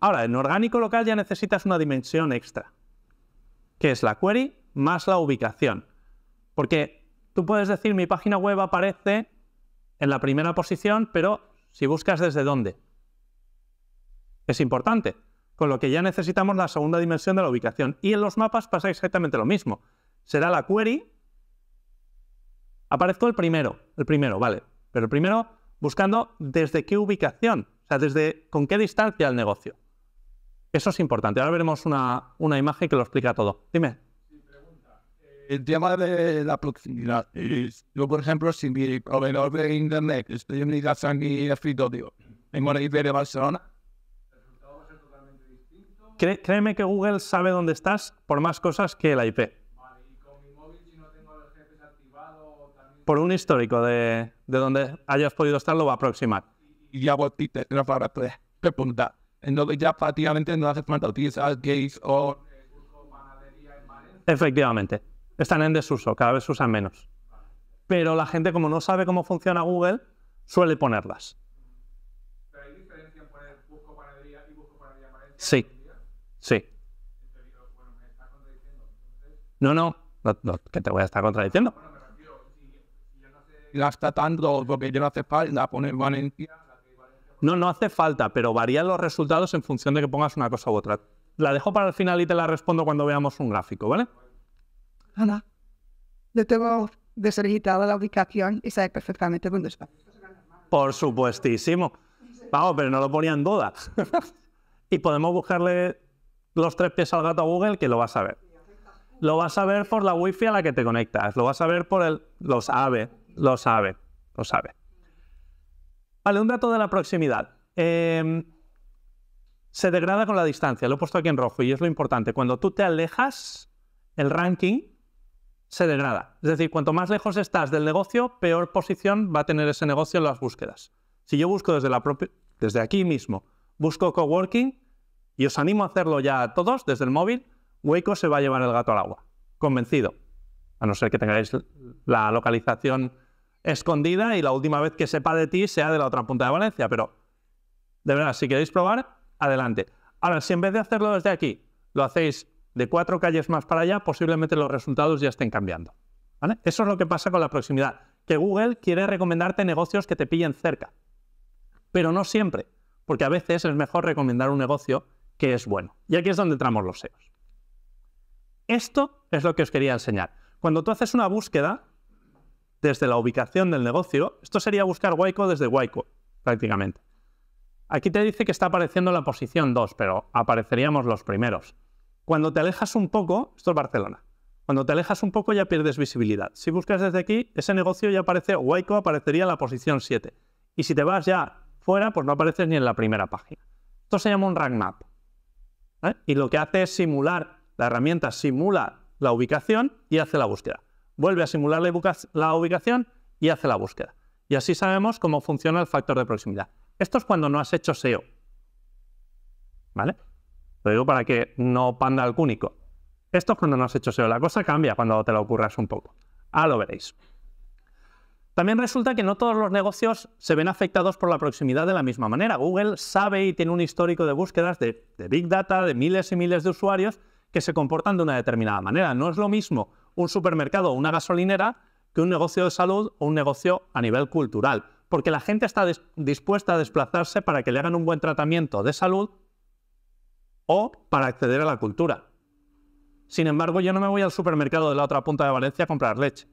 Ahora, en orgánico local ya necesitas una dimensión extra, que es la query más la ubicación. Porque tú puedes decir, mi página web aparece en la primera posición, pero si buscas desde dónde. Es importante, con lo que ya necesitamos la segunda dimensión de la ubicación. Y en los mapas pasa exactamente lo mismo. Será la query. Aparezco el primero, el primero, vale. Pero el primero buscando desde qué ubicación, o sea, desde con qué distancia el negocio. Eso es importante. Ahora veremos una, imagen que lo explica todo. Dime. Eh, el tema de la proximidad. Yo, por ejemplo, si mi proveedor de internet estoy en mi casa en mi en una de Barcelona, créeme que Google sabe dónde estás por más cosas que la IP. Vale, y con mi móvil, no tengo Por un histórico de, de donde hayas podido estar, lo va a aproximar. Y ya volviste una palabra pregunta. Entonces ya prácticamente no hace falta utilizar gates o... Efectivamente. Están en desuso, cada vez se usan menos. Pero la gente, como no sabe cómo funciona Google, suele ponerlas. ¿Pero hay diferencia en poner busco panadería y busco panadería? Sí. Sí. No, no, que te voy a estar contradiciendo. porque yo no hace No, no hace falta, pero varían los resultados en función de que pongas una cosa u otra. La dejo para el final y te la respondo cuando veamos un gráfico, ¿vale? Ana, le tengo deshabilitada la ubicación y sabe perfectamente dónde está. Por supuestísimo. Vamos, pero no lo ponía en duda. y podemos buscarle los tres pies al gato a Google que lo vas a ver. Lo vas a ver por la wifi a la que te conectas, lo vas a ver por el... Lo sabe, lo sabe, lo sabe. Vale, un dato de la proximidad. Em, se degrada con la distancia, lo he puesto aquí en rojo y es lo importante. Cuando tú te alejas, el ranking se degrada. Es decir, cuanto más lejos estás del negocio, peor posición va a tener ese negocio en las búsquedas. Si yo busco desde, la desde aquí mismo, busco coworking, y os animo a hacerlo ya a todos desde el móvil, Hueco se va a llevar el gato al agua, convencido. A no ser que tengáis la localización escondida y la última vez que sepa de ti sea de la otra punta de Valencia, pero de verdad, si queréis probar, adelante. Ahora, si en vez de hacerlo desde aquí, lo hacéis de cuatro calles más para allá, posiblemente los resultados ya estén cambiando. Eso es lo que pasa con la proximidad, que Google quiere recomendarte negocios que te pillen cerca, pero no siempre, porque a veces es mejor recomendar un negocio que es bueno. Y aquí es donde entramos los SEOs. Esto es lo que os quería enseñar. Cuando tú haces una búsqueda desde la ubicación del negocio, esto sería buscar waiko desde Waiko, prácticamente. Aquí te dice que está apareciendo la posición 2, pero apareceríamos los primeros. Cuando te alejas un poco, esto es Barcelona, cuando te alejas un poco ya pierdes visibilidad. Si buscas desde aquí, ese negocio ya aparece, Waiko aparecería en la posición 7. Y si te vas ya fuera, pues no apareces ni en la primera página. Esto se llama un rank map. Y lo que hace es simular, la herramienta simula la ubicación y hace la búsqueda. Vuelve a simular la, ubicación y hace la búsqueda. Y así sabemos cómo funciona el factor de proximidad. Esto es cuando no has hecho SEO. ¿Vale? Lo digo para que no panda al cúnico. Esto es cuando no has hecho SEO. La cosa cambia cuando te la ocurras un poco. Ah, lo veréis. También resulta que no todos los negocios se ven afectados por la proximidad de la misma manera. Google sabe y tiene un histórico de búsquedas de, Big Data, de miles y miles de usuarios que se comportan de una determinada manera. No es lo mismo un supermercado o una gasolinera que un negocio de salud o un negocio a nivel cultural, porque la gente está dispuesta a desplazarse para que le hagan un buen tratamiento de salud o para acceder a la cultura. Sin embargo, yo no me voy al supermercado de la otra punta de Valencia a comprar leche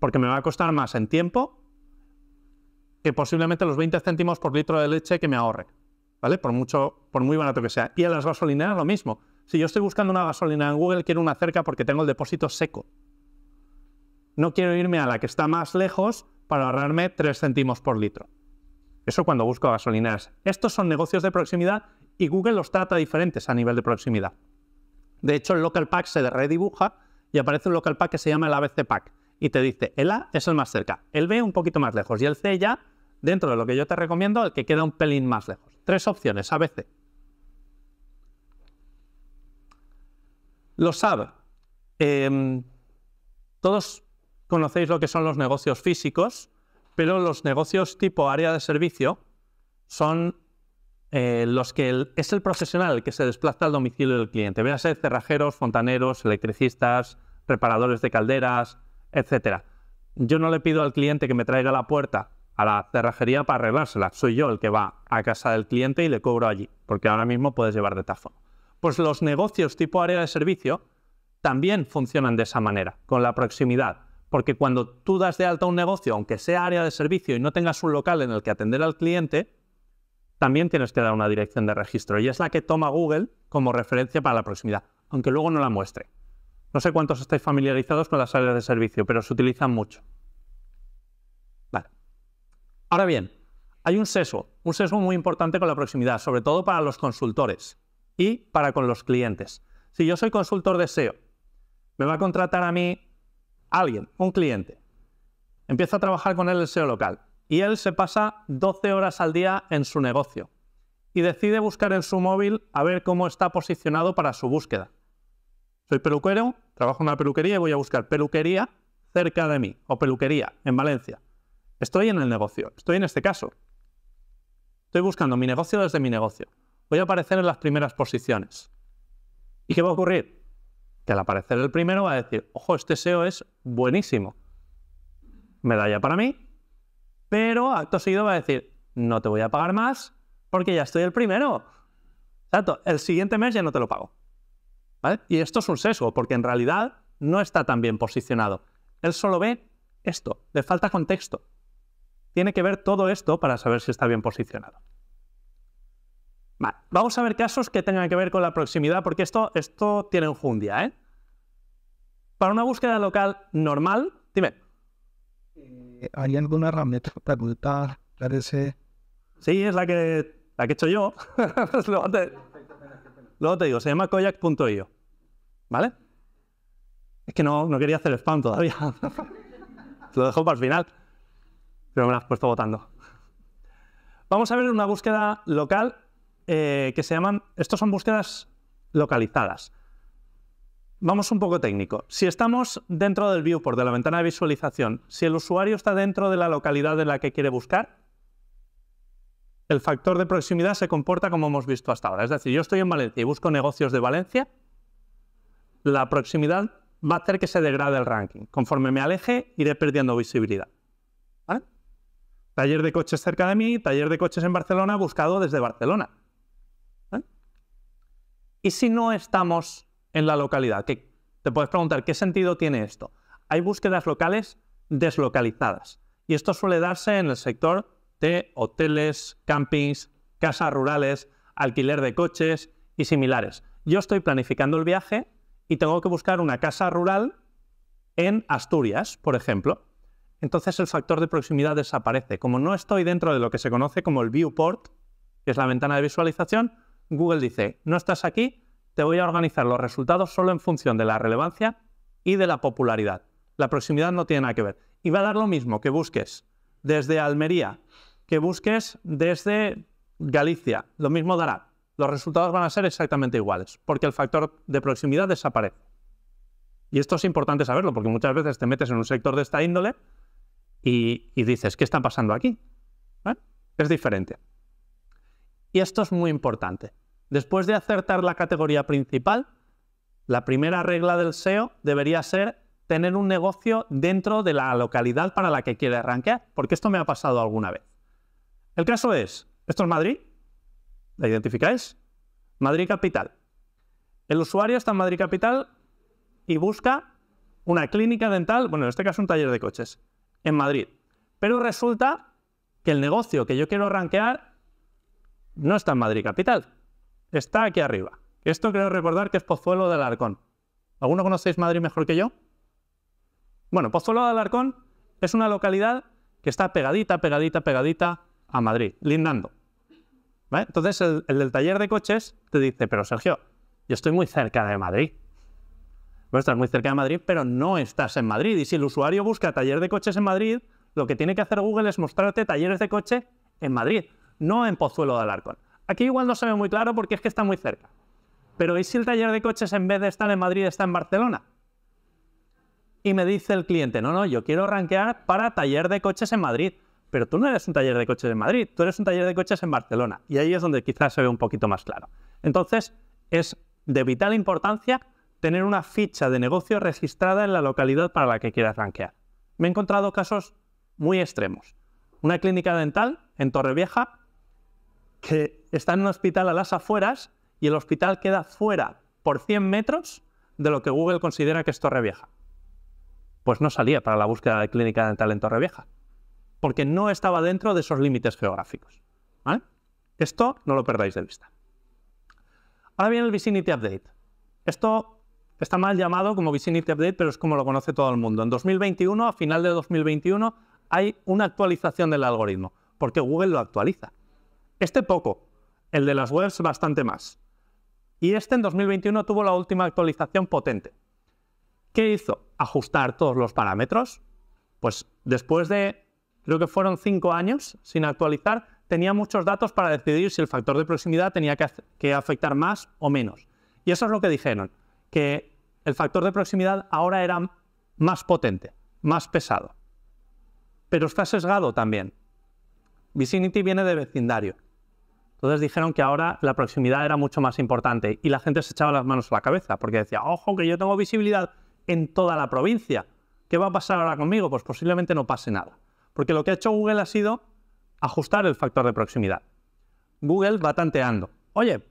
porque me va a costar más en tiempo que posiblemente los 20 céntimos por litro de leche que me ahorre, ¿vale? Por, mucho, por muy barato que sea. Y a las gasolineras lo mismo. Si yo estoy buscando una gasolina en Google, quiero una cerca porque tengo el depósito seco. No quiero irme a la que está más lejos para ahorrarme 3 céntimos por litro. Eso cuando busco gasolineras. Estos son negocios de proximidad y Google los trata diferentes a nivel de proximidad. De hecho, el local pack se redibuja y aparece un local pack que se llama el ABC pack, y te dice, el A es el más cerca, el B un poquito más lejos y el C ya, dentro de lo que yo te recomiendo, el que queda un pelín más lejos. Tres opciones, ABC. Los SAB. Em, todos conocéis lo que son los negocios físicos, pero los negocios tipo área de servicio son eh, los que es el profesional el que se desplaza al domicilio del cliente. a ser cerrajeros, fontaneros, electricistas, reparadores de calderas, etcétera. Yo no le pido al cliente que me traiga la puerta a la cerrajería para arreglársela. Soy yo el que va a casa del cliente y le cobro allí, porque ahora mismo puedes llevar de tafón. Pues los negocios tipo área de servicio también funcionan de esa manera, con la proximidad. Porque cuando tú das de alta un negocio, aunque sea área de servicio y no tengas un local en el que atender al cliente, también tienes que dar una dirección de registro. Y es la que toma Google como referencia para la proximidad, aunque luego no la muestre. No sé cuántos estáis familiarizados con las áreas de servicio, pero se utilizan mucho. Ahora bien, hay un sesgo, un sesgo muy importante con la proximidad, sobre todo para los consultores y para con los clientes. Si yo soy consultor de SEO, me va a contratar a mí alguien, un cliente. Empiezo a trabajar con él el SEO local y él se pasa 12 horas al día en su negocio y decide buscar en su móvil a ver cómo está posicionado para su búsqueda. Soy peluquero, trabajo en una peluquería y voy a buscar peluquería cerca de mí o peluquería en Valencia. Estoy en el negocio, estoy en este caso. Estoy buscando mi negocio desde mi negocio. Voy a aparecer en las primeras posiciones. ¿Y qué va a ocurrir? Que al aparecer el primero va a decir, ojo, este SEO es buenísimo. Medalla para mí. Pero acto seguido va a decir, no te voy a pagar más porque ya estoy el primero. Exacto, el siguiente mes ya no te lo pago. Y esto es un sesgo, porque en realidad no está tan bien posicionado. Él solo ve esto, le falta contexto. Tiene que ver todo esto para saber si está bien posicionado. vamos a ver casos que tengan que ver con la proximidad, porque esto, esto tiene un ¿eh? Para una búsqueda local normal, dime. Eh, ¿Hay alguna herramienta para ocultar? Sí, es la que, la que he hecho yo. Luego te digo, se llama koyak.io. ¿Vale? Es que no, quería hacer spam todavía. Lo dejo para el final. Pero me lo has puesto votando. Vamos a ver una búsqueda local eh, que se llaman. Estos son búsquedas localizadas. Vamos un poco técnico. Si estamos dentro del viewport, de la ventana de visualización, si el usuario está dentro de la localidad en la que quiere buscar, el factor de proximidad se comporta como hemos visto hasta ahora. Es decir, yo estoy en Valencia y busco negocios de Valencia, la proximidad va a hacer que se degrade el ranking. Conforme me aleje, iré perdiendo visibilidad. Taller de coches cerca de mí, taller de coches en Barcelona, buscado desde Barcelona. ¿Y si no estamos en la localidad? te puedes preguntar, ¿qué sentido tiene esto? Hay búsquedas locales deslocalizadas. Y esto suele darse en el sector de hoteles, campings, casas rurales, alquiler de coches y similares. Yo estoy planificando el viaje y tengo que buscar una casa rural en Asturias, por ejemplo. Entonces el factor de proximidad desaparece. Como no estoy dentro de lo que se conoce como el viewport, que es la ventana de visualización, Google dice, no estás aquí, te voy a organizar los resultados solo en función de la relevancia y de la popularidad. La proximidad no tiene nada que ver. Y va a dar lo mismo que busques desde Almería que busques desde Galicia. Lo mismo dará. Los resultados van a ser exactamente iguales, porque el factor de proximidad desaparece. Y esto es importante saberlo, porque muchas veces te metes en un sector de esta índole y, dices, ¿qué está pasando aquí? ¿Eh? Es diferente. Y esto es muy importante. Después de acertar la categoría principal, la primera regla del SEO debería ser tener un negocio dentro de la localidad para la que quiere rankear porque esto me ha pasado alguna vez. El caso es, esto es Madrid, ¿la identificáis? Madrid Capital. El usuario está en Madrid Capital y busca una clínica dental, bueno, en este caso un taller de coches, en Madrid. Pero resulta que el negocio que yo quiero rankear no está en Madrid Capital, está aquí arriba. Esto creo recordar que es Pozuelo del Alarcón. ¿Alguno conocéis Madrid mejor que yo? Bueno, Pozuelo del Alarcón es una localidad que está pegadita, pegadita, pegadita a Madrid, lindando. Entonces el, del taller de coches te dice, pero Sergio, yo estoy muy cerca de Madrid. Estás muy cerca de Madrid, pero no estás en Madrid. Y si el usuario busca taller de coches en Madrid, lo que tiene que hacer Google es mostrarte talleres de coche en Madrid, no en Pozuelo de Alarcón. Aquí igual no se ve muy claro porque es que está muy cerca. Pero ¿y si el taller de coches en vez de estar en Madrid está en Barcelona? Y me dice el cliente, no, no, yo quiero rankear para taller de coches en Madrid pero tú no eres un taller de coches en Madrid, tú eres un taller de coches en Barcelona. Y ahí es donde quizás se ve un poquito más claro. Entonces, es de vital importancia tener una ficha de negocio registrada en la localidad para la que quieras rankear. Me he encontrado casos muy extremos. Una clínica dental en Torrevieja que está en un hospital a las afueras y el hospital queda fuera por 100 metros de lo que Google considera que es Torrevieja. Pues no salía para la búsqueda de clínica dental en Torrevieja porque no estaba dentro de esos límites geográficos. Esto no lo perdáis de vista. Ahora viene el Vicinity Update. Esto está mal llamado como Vicinity Update, pero es como lo conoce todo el mundo. En 2021, a final de 2021, hay una actualización del algoritmo, porque Google lo actualiza. Este poco, el de las webs bastante más. Y este en 2021 tuvo la última actualización potente. ¿Qué hizo? Ajustar todos los parámetros. Pues después de creo que fueron cinco años sin actualizar, tenía muchos datos para decidir si el factor de proximidad tenía que, afectar más o menos. Y eso es lo que dijeron, que el factor de proximidad ahora era más potente, más pesado. Pero está sesgado también. Vicinity viene de vecindario. Entonces dijeron que ahora la proximidad era mucho más importante y la gente se echaba las manos a la cabeza porque decía, ojo, que yo tengo visibilidad en toda la provincia. ¿Qué va a pasar ahora conmigo? Pues posiblemente no pase nada. Porque lo que ha hecho Google ha sido ajustar el factor de proximidad. Google va tanteando. Oye,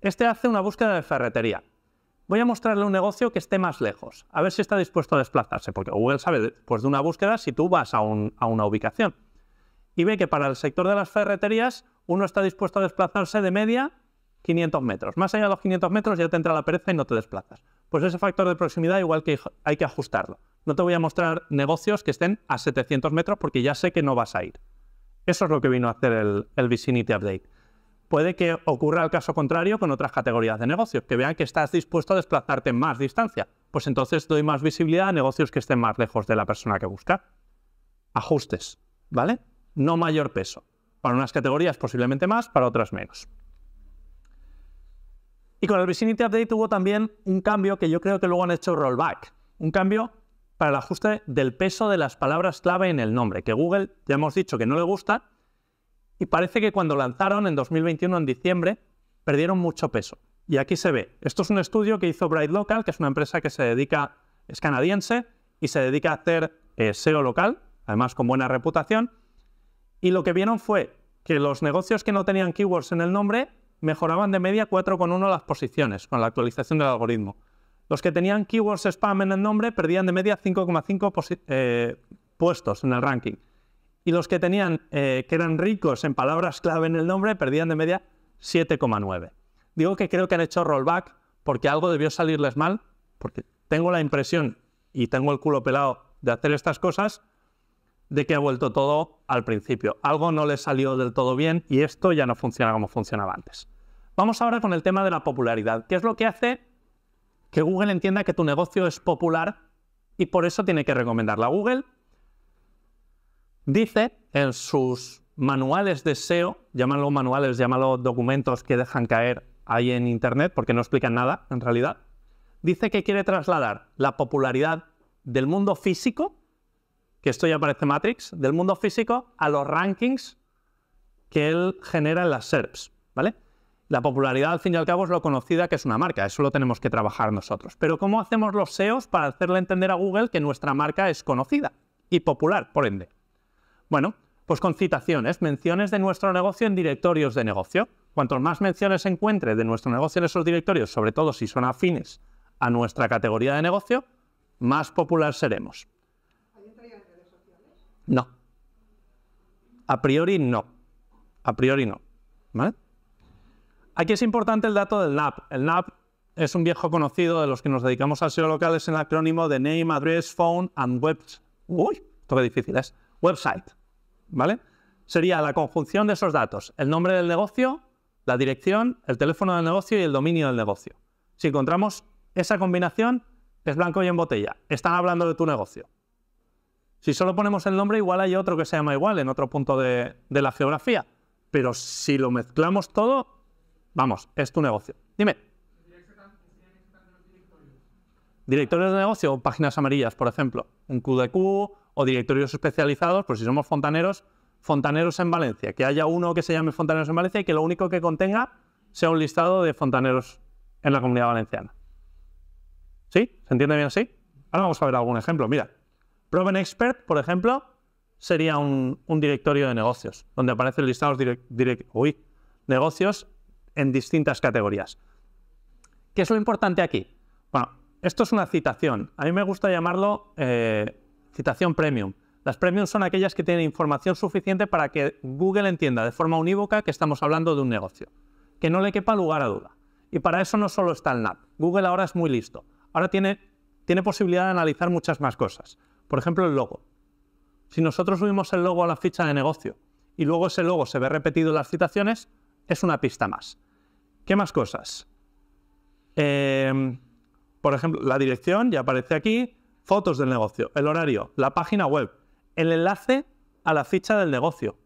este hace una búsqueda de ferretería. Voy a mostrarle un negocio que esté más lejos, a ver si está dispuesto a desplazarse, porque Google sabe de una búsqueda si tú vas a, a una ubicación. Y ve que para el sector de las ferreterías uno está dispuesto a desplazarse de media 500 metros. Más allá de los 500 metros ya te entra la pereza y no te desplazas. Pues ese factor de proximidad igual que hay que ajustarlo no te voy a mostrar negocios que estén a 700 metros porque ya sé que no vas a ir. Eso es lo que vino a hacer el, Vicinity Update. Puede que ocurra el caso contrario con otras categorías de negocios, que vean que estás dispuesto a desplazarte más distancia. Pues entonces doy más visibilidad a negocios que estén más lejos de la persona que busca. Ajustes, ¿vale? No mayor peso. Para unas categorías posiblemente más, para otras menos. Y con el Vicinity Update hubo también un cambio que yo creo que luego han hecho rollback. Un cambio para el ajuste del peso de las palabras clave en el nombre, que Google ya hemos dicho que no le gusta y parece que cuando lanzaron en 2021 en diciembre perdieron mucho peso. Y aquí se ve. Esto es un estudio que hizo Bright Local, que es una empresa que se dedica, es canadiense y se dedica a hacer eh, SEO local, además con buena reputación. Y lo que vieron fue que los negocios que no tenían keywords en el nombre mejoraban de media 4,1 las posiciones con la actualización del algoritmo. Los que tenían keywords spam en el nombre perdían de media 5,5 eh, puestos en el ranking. Y los que tenían, eh, que eran ricos en palabras clave en el nombre, perdían de media 7,9. Digo que creo que han hecho rollback porque algo debió salirles mal, porque tengo la impresión y tengo el culo pelado de hacer estas cosas, de que ha vuelto todo al principio. Algo no les salió del todo bien y esto ya no funciona como funcionaba antes. Vamos ahora con el tema de la popularidad. ¿Qué es lo que hace que Google entienda que tu negocio es popular y por eso tiene que recomendarla. Google dice en sus manuales de SEO, llámalo manuales, llámalo documentos que dejan caer ahí en Internet, porque no explican nada en realidad, dice que quiere trasladar la popularidad del mundo físico, que esto ya parece Matrix, del mundo físico a los rankings que él genera en las SERPs, ¿vale? La popularidad, al fin y al cabo, es lo conocida que es una marca, eso lo tenemos que trabajar nosotros. Pero ¿cómo hacemos los SEOs para hacerle entender a Google que nuestra marca es conocida y popular, por ende? Bueno, pues con citaciones, menciones de nuestro negocio en directorios de negocio. Cuanto más menciones se encuentre de nuestro negocio en esos directorios, sobre todo si son afines a nuestra categoría de negocio, más popular seremos. ¿Hay redes sociales? en No. A priori no. A priori no. ¿Vale? Aquí es importante el dato del NAP. El NAP es un viejo conocido de los que nos dedicamos al ser locales en el acrónimo de Name, Address, Phone and Website. Uy, esto qué difícil es. Website, ¿vale? Sería la conjunción de esos datos, el nombre del negocio, la dirección, el teléfono del negocio y el dominio del negocio. Si encontramos esa combinación, es blanco y en botella. Están hablando de tu negocio. Si solo ponemos el nombre, igual hay otro que se llama igual en otro punto de la geografía. Pero si lo mezclamos todo, Vamos, es tu negocio. Dime. Directorios de negocio o páginas amarillas, por ejemplo. Un QDQ o directorios especializados, por pues si somos fontaneros, fontaneros en Valencia. Que haya uno que se llame fontaneros en Valencia y que lo único que contenga sea un listado de fontaneros en la comunidad valenciana. ¿Sí? ¿Se entiende bien así? Ahora vamos a ver algún ejemplo. Mira, Proven Expert, por ejemplo, sería un, directorio de negocios, donde aparecen listados direct, direct, negocios en distintas categorías. ¿Qué es lo importante aquí? Bueno, esto es una citación. A mí me gusta llamarlo eh, citación premium. Las premium son aquellas que tienen información suficiente para que Google entienda de forma unívoca que estamos hablando de un negocio, que no le quepa lugar a duda. Y para eso no solo está el NAP. Google ahora es muy listo. Ahora tiene, tiene posibilidad de analizar muchas más cosas. Por ejemplo, el logo. Si nosotros subimos el logo a la ficha de negocio y luego ese logo se ve repetido en las citaciones, es una pista más. ¿Qué más cosas? Em, por ejemplo, la dirección ya aparece aquí, fotos del negocio, el horario, la página web, el enlace a la ficha del negocio,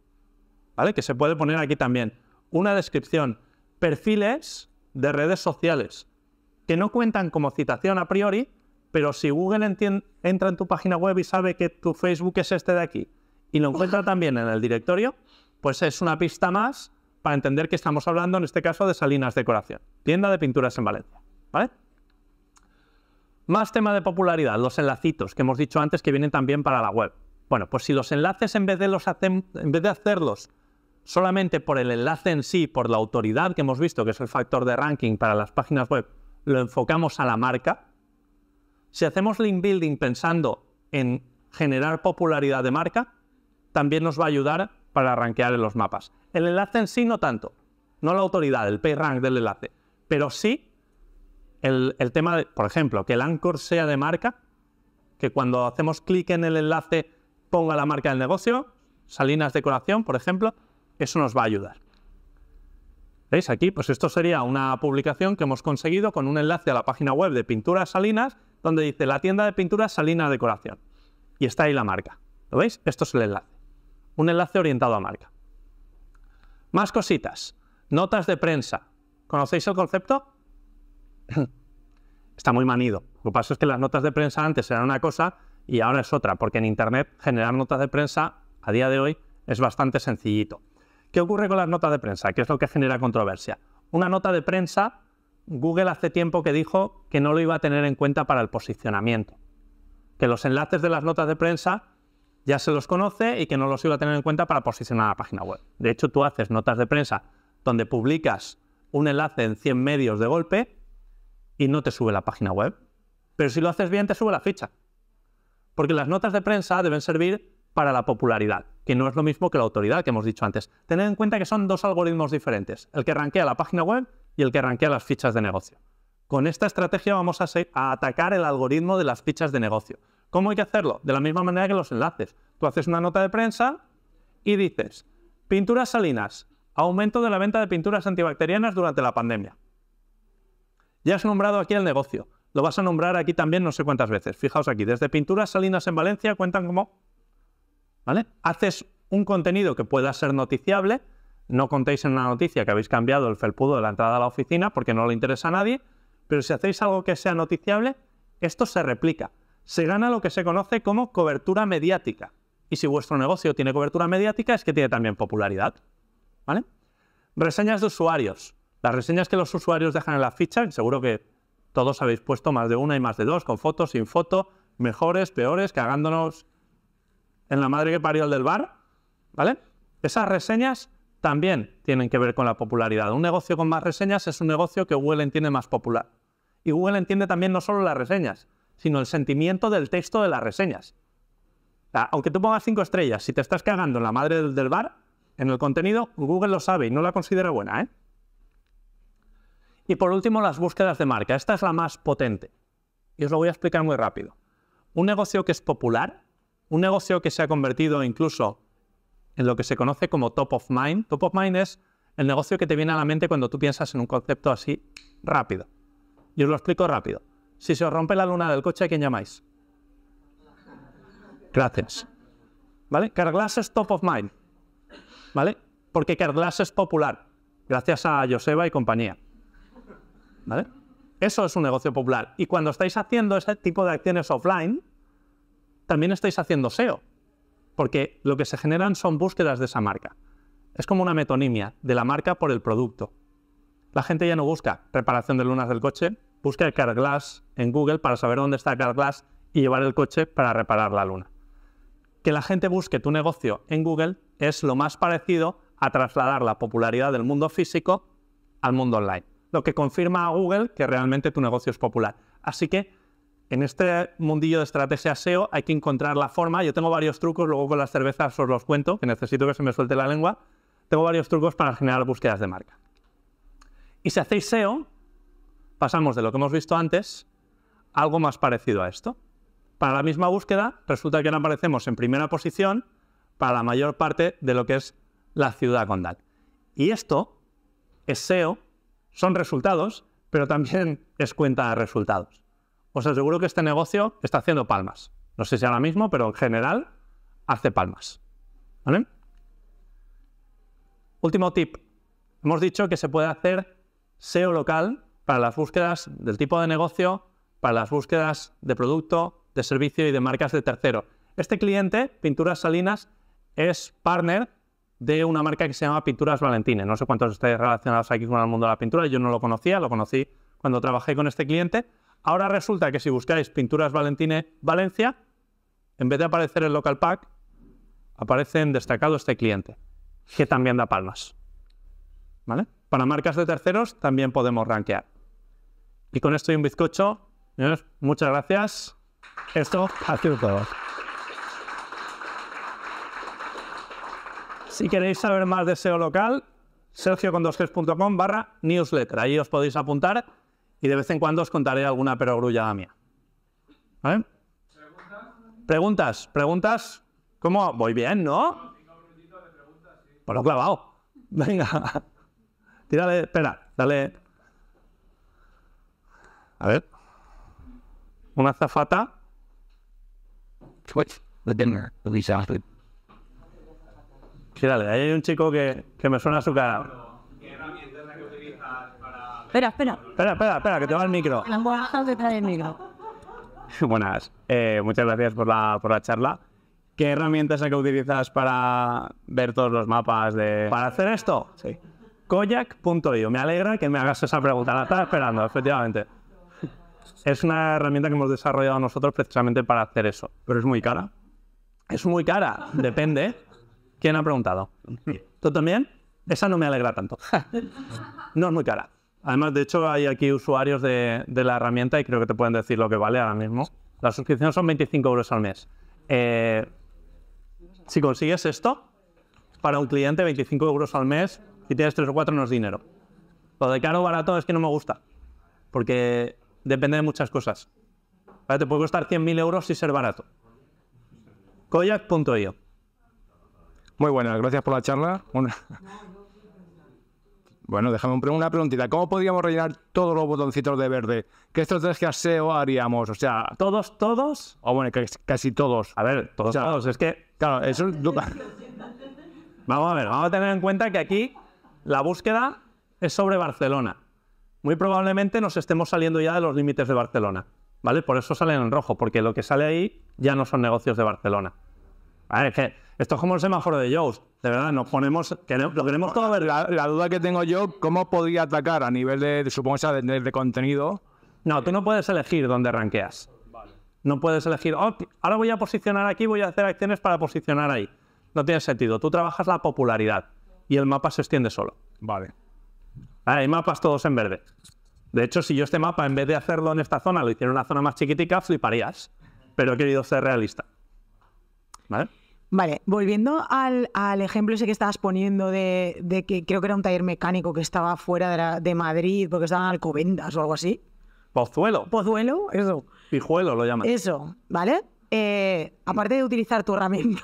¿vale? Que se puede poner aquí también. Una descripción, perfiles de redes sociales, que no cuentan como citación a priori, pero si Google entra en tu página web y sabe que tu Facebook es este de aquí y lo encuentra también en el directorio, pues es una pista más para entender que estamos hablando en este caso de Salinas Decoración, tienda de pinturas en Valencia. Más tema de popularidad, los enlacitos que hemos dicho antes que vienen también para la web. Bueno, pues si los enlaces en vez de, los en vez de hacerlos solamente por el enlace en sí, por la autoridad que hemos visto, que es el factor de ranking para las páginas web, lo enfocamos a la marca. Si hacemos link building pensando en generar popularidad de marca, también nos va a ayudar para rankear en los mapas. El enlace en sí no tanto, no la autoridad, el rank del enlace, pero sí el, tema de, por ejemplo, que el anchor sea de marca, que cuando hacemos clic en el enlace ponga la marca del negocio, Salinas Decoración, por ejemplo, eso nos va a ayudar. ¿Veis aquí? Pues esto sería una publicación que hemos conseguido con un enlace a la página web de Pinturas Salinas, donde dice la tienda de pinturas Salinas Decoración. Y está ahí la marca. ¿Lo veis? Esto es el enlace. Un enlace orientado a marca. Más cositas. Notas de prensa. ¿Conocéis el concepto? Está muy manido. Lo que pasa es que las notas de prensa antes eran una cosa y ahora es otra, porque en Internet generar notas de prensa a día de hoy es bastante sencillito. ¿Qué ocurre con las notas de prensa? ¿Qué es lo que genera controversia? Una nota de prensa, Google hace tiempo que dijo que no lo iba a tener en cuenta para el posicionamiento. Que los enlaces de las notas de prensa ya se los conoce y que no los iba a tener en cuenta para posicionar la página web. De hecho, tú haces notas de prensa donde publicas un enlace en 100 medios de golpe y no te sube la página web. Pero si lo haces bien, te sube la ficha. Porque las notas de prensa deben servir para la popularidad, que no es lo mismo que la autoridad que hemos dicho antes. Tened en cuenta que son dos algoritmos diferentes, el que ranquea la página web y el que ranquea las fichas de negocio. Con esta estrategia vamos a atacar el algoritmo de las fichas de negocio. ¿Cómo hay que hacerlo? De la misma manera que los enlaces. Tú haces una nota de prensa y dices, pinturas salinas, aumento de la venta de pinturas antibacterianas durante la pandemia. Ya has nombrado aquí el negocio. Lo vas a nombrar aquí también no sé cuántas veces. Fijaos aquí, desde pinturas salinas en Valencia cuentan como... ¿Vale? Haces un contenido que pueda ser noticiable. No contéis en la noticia que habéis cambiado el felpudo de la entrada a la oficina porque no le interesa a nadie. Pero si hacéis algo que sea noticiable, esto se replica se gana lo que se conoce como cobertura mediática. Y si vuestro negocio tiene cobertura mediática, es que tiene también popularidad. ¿Vale? Reseñas de usuarios. Las reseñas que los usuarios dejan en la ficha, seguro que todos habéis puesto más de una y más de dos, con fotos, sin foto, mejores, peores, cagándonos en la madre que parió el del bar. ¿Vale? Esas reseñas también tienen que ver con la popularidad. Un negocio con más reseñas es un negocio que Google entiende más popular. Y Google entiende también no solo las reseñas, sino el sentimiento del texto de las reseñas. aunque tú pongas cinco estrellas, si te estás cagando en la madre del, bar, en el contenido, Google lo sabe y no la considera buena. ¿eh? Y por último, las búsquedas de marca. Esta es la más potente. Y os lo voy a explicar muy rápido. Un negocio que es popular, un negocio que se ha convertido incluso en lo que se conoce como top of mind. Top of mind es el negocio que te viene a la mente cuando tú piensas en un concepto así rápido. Y os lo explico rápido. Si se os rompe la luna del coche, ¿a quién llamáis? Gracias. ¿Vale? Carglass es top of mind. ¿Vale? Porque Carglass es popular, gracias a Joseba y compañía. ¿Vale? Eso es un negocio popular. Y cuando estáis haciendo ese tipo de acciones offline, también estáis haciendo SEO. Porque lo que se generan son búsquedas de esa marca. Es como una metonimia de la marca por el producto. La gente ya no busca reparación de lunas del coche, busque Car Glass en Google para saber dónde está Car Glass y llevar el coche para reparar la luna. Que la gente busque tu negocio en Google es lo más parecido a trasladar la popularidad del mundo físico al mundo online, lo que confirma a Google que realmente tu negocio es popular. Así que en este mundillo de estrategia SEO hay que encontrar la forma. Yo tengo varios trucos, luego con las cervezas os los cuento, que necesito que se me suelte la lengua. Tengo varios trucos para generar búsquedas de marca. Y si hacéis SEO, pasamos de lo que hemos visto antes a algo más parecido a esto. Para la misma búsqueda, resulta que ahora aparecemos en primera posición para la mayor parte de lo que es la ciudad condal. Y esto es SEO, son resultados, pero también es cuenta de resultados. Os aseguro que este negocio está haciendo palmas. No sé si ahora mismo, pero en general hace palmas. Último tip. Hemos dicho que se puede hacer SEO local para las búsquedas del tipo de negocio, para las búsquedas de producto, de servicio y de marcas de tercero. Este cliente, Pinturas Salinas, es partner de una marca que se llama Pinturas Valentine. No sé cuántos estáis relacionados aquí con el mundo de la pintura, yo no lo conocía, lo conocí cuando trabajé con este cliente. Ahora resulta que si buscáis Pinturas Valentine Valencia, en vez de aparecer el local pack, aparece en destacado este cliente, que también da palmas. ¿Vale? Para marcas de terceros también podemos rankear. Y con esto y un bizcocho, muchas gracias. Esto ha sido todo. Si queréis saber más de SEO local, sergiocon barra newsletter. Ahí os podéis apuntar y de vez en cuando os contaré alguna perogrulla mía. ¿Vale? ¿Preguntas? ¿Preguntas? ¿Cómo? Voy bien, ¿no? Pues lo clavado. Venga. Tírale, espera, dale. A ver. Una zafata. Sí, dale, ahí hay un chico que, que me suena a su cara. Espera, espera. Espera, espera, espera, que te va el micro. Buenas, eh, muchas gracias por la, por la charla. ¿Qué herramientas es que utilizas para ver todos los mapas de... ¿Para hacer esto? Sí. Koyak.io. Me alegra que me hagas esa pregunta. La estaba esperando, efectivamente es una herramienta que hemos desarrollado nosotros precisamente para hacer eso. Pero es muy cara. Es muy cara, depende. ¿Quién ha preguntado? ¿Tú también? Esa no me alegra tanto. no es muy cara. Además, de hecho, hay aquí usuarios de, la herramienta y creo que te pueden decir lo que vale ahora mismo. La suscripción son 25 euros al mes. Eh, si consigues esto, para un cliente 25 euros al mes, si tienes 3 o 4 no es dinero. Lo de caro o barato es que no me gusta. Porque depende de muchas cosas. Te puede costar 100.000 euros y ser barato. Koyak.io. Muy buenas, gracias por la charla. Bueno, déjame una preguntita. ¿Cómo podríamos rellenar todos los botoncitos de verde? ¿Qué estrategias SEO haríamos? O sea... ¿Todos, todos? O bueno, casi todos. A ver, todos, todos. Es que... Claro, eso vamos a ver, vamos a tener en cuenta que aquí la búsqueda es sobre Barcelona muy probablemente nos estemos saliendo ya de los límites de Barcelona. ¿Vale? Por eso salen en rojo, porque lo que sale ahí ya no son negocios de Barcelona. que esto es como el semáforo de Joe's. De verdad, nos ponemos. lo queremos todo ver. La, duda que tengo yo, ¿cómo podría atacar a nivel de, supongo de, contenido? No, tú no puedes elegir dónde ranqueas. No puedes elegir, oh, ahora voy a posicionar aquí, voy a hacer acciones para posicionar ahí. No tiene sentido. Tú trabajas la popularidad y el mapa se extiende solo. Vale. Hay mapas todos en verde. De hecho, si yo este mapa, en vez de hacerlo en esta zona, lo hiciera en una zona más chiquitica, fliparías. Pero he querido ser realista. ¿Vale? Vale, volviendo al, ejemplo ese que estabas poniendo de, que creo que era un taller mecánico que estaba fuera de, Madrid porque estaban Alcobendas o algo así. Pozuelo. Pozuelo, eso. Pijuelo lo llaman. Eso, ¿vale? Eh, aparte de utilizar tu herramienta.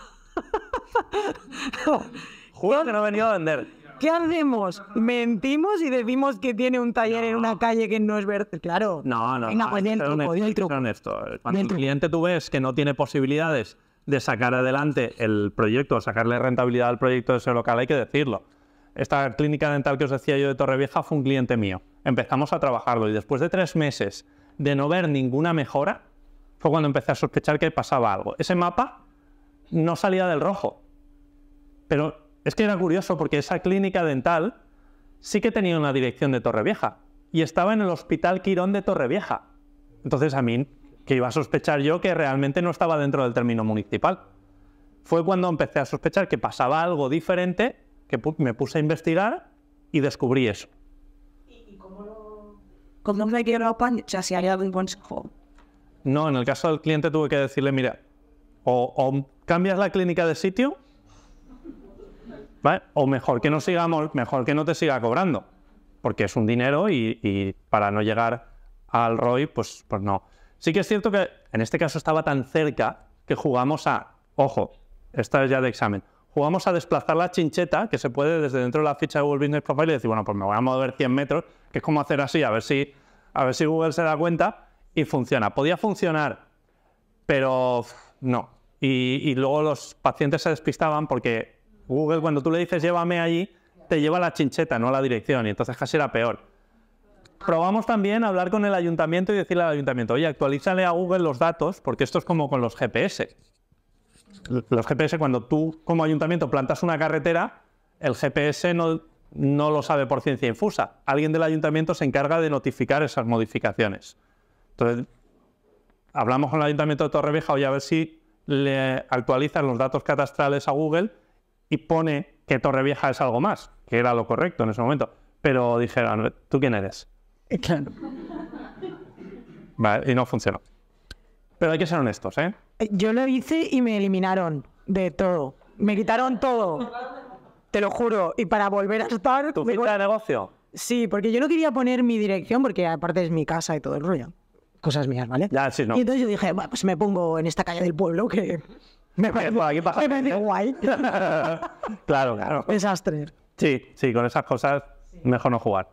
Juro que no he venido a vender. ¿Qué hacemos? Mentimos y decimos que tiene un taller en una calle que no es verde. Claro. No, no. Venga, pues pues el cliente tú ves que no tiene posibilidades de sacar adelante el proyecto, sacarle rentabilidad al proyecto de ese local, hay que decirlo. Esta clínica dental que os decía yo de Torrevieja fue un cliente mío. Empezamos a trabajarlo y después de tres meses de no ver ninguna mejora, fue cuando empecé a sospechar que pasaba algo. Ese mapa no salía del rojo, pero es que era curioso porque esa clínica dental sí que tenía una dirección de Torrevieja y estaba en el Hospital Quirón de Torrevieja. Entonces a mí, que iba a sospechar yo que realmente no estaba dentro del término municipal. Fue cuando empecé a sospechar que pasaba algo diferente, que me puse a investigar y descubrí eso. ¿Y cómo lo...? me ya si No, en el caso del cliente tuve que decirle, mira, o cambias la clínica de sitio o mejor que no sigamos, mejor que no te siga cobrando, porque es un dinero y, para no llegar al ROI, pues, pues no. Sí que es cierto que en este caso estaba tan cerca que jugamos a, ojo, esta es ya de examen, jugamos a desplazar la chincheta que se puede desde dentro de la ficha de Google Business Profile y decir, bueno, pues me voy a mover 100 metros, que es como hacer así, a ver si, a ver si Google se da cuenta y funciona. Podía funcionar, pero no. y luego los pacientes se despistaban porque Google, cuando tú le dices llévame allí, te lleva la chincheta, no a la dirección, y entonces casi era peor. Probamos también hablar con el ayuntamiento y decirle al ayuntamiento, oye, actualízale a Google los datos, porque esto es como con los GPS. Los GPS, cuando tú como ayuntamiento plantas una carretera, el GPS no, no lo sabe por ciencia infusa. Alguien del ayuntamiento se encarga de notificar esas modificaciones. Entonces, hablamos con el ayuntamiento de Torrevieja, oye, a ver si le actualizan los datos catastrales a Google y pone que Torrevieja es algo más, que era lo correcto en ese momento. Pero dijeron, ¿tú quién eres? Eh, claro. y no funcionó. Pero hay que ser honestos, ¿eh? ¿eh? Yo lo hice y me eliminaron de todo. Me quitaron todo. Te lo juro. Y para volver a estar... ¿Tu figura de negocio? Sí, porque yo no quería poner mi dirección porque aparte es mi casa y todo el rollo. Cosas mías, ¿vale? Ya, sí, no. Y entonces yo dije, pues me pongo en esta calle del pueblo que me parece guay. claro, claro. Desastre. Sí, sí, con esas cosas mejor no jugar.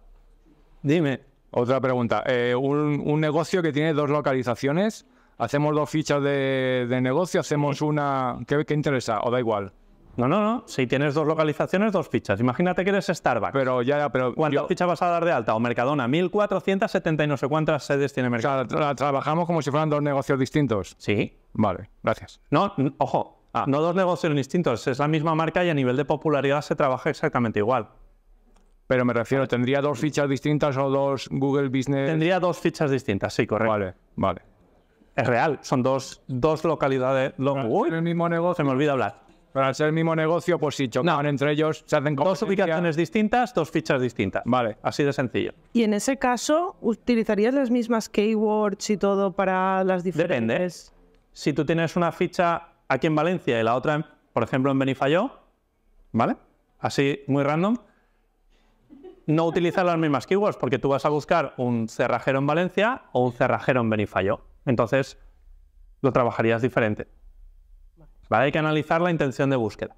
Dime. Otra pregunta. Eh, un, un, negocio que tiene dos localizaciones. Hacemos dos fichas de, negocio, hacemos una. ¿Qué, ¿Qué interesa? ¿O da igual? No, no, no. Si tienes dos localizaciones, dos fichas. Imagínate que eres Starbucks. Pero ya, pero. ¿Cuántas fichas vas a dar de alta? O Mercadona, 1470 y no sé cuántas sedes tiene Mercadona. O sea, trabajamos como si fueran dos negocios distintos. Sí. Vale, gracias. No, ojo, ah, no dos negocios distintos. Es la misma marca y a nivel de popularidad se trabaja exactamente igual. Pero me refiero, ¿tendría dos fichas distintas o dos Google Business? Tendría dos fichas distintas, sí, correcto. Vale, vale. Es real, son dos, dos localidades. Uy, el mismo negocio. Se me olvida hablar para ser el mismo negocio, pues si chocan no. entre ellos, se hacen Dos ubicaciones distintas, dos fichas distintas. Vale. Así de sencillo. ¿Y en ese caso, utilizarías las mismas keywords y todo para las diferentes? Depende. Si tú tienes una ficha aquí en Valencia y la otra, por ejemplo, en Benifayó, ¿vale? Así, muy random. No utilizas las mismas keywords porque tú vas a buscar un cerrajero en Valencia o un cerrajero en Benifayó. Entonces, lo trabajarías diferente. ¿Vale? Hay que analizar la intención de búsqueda.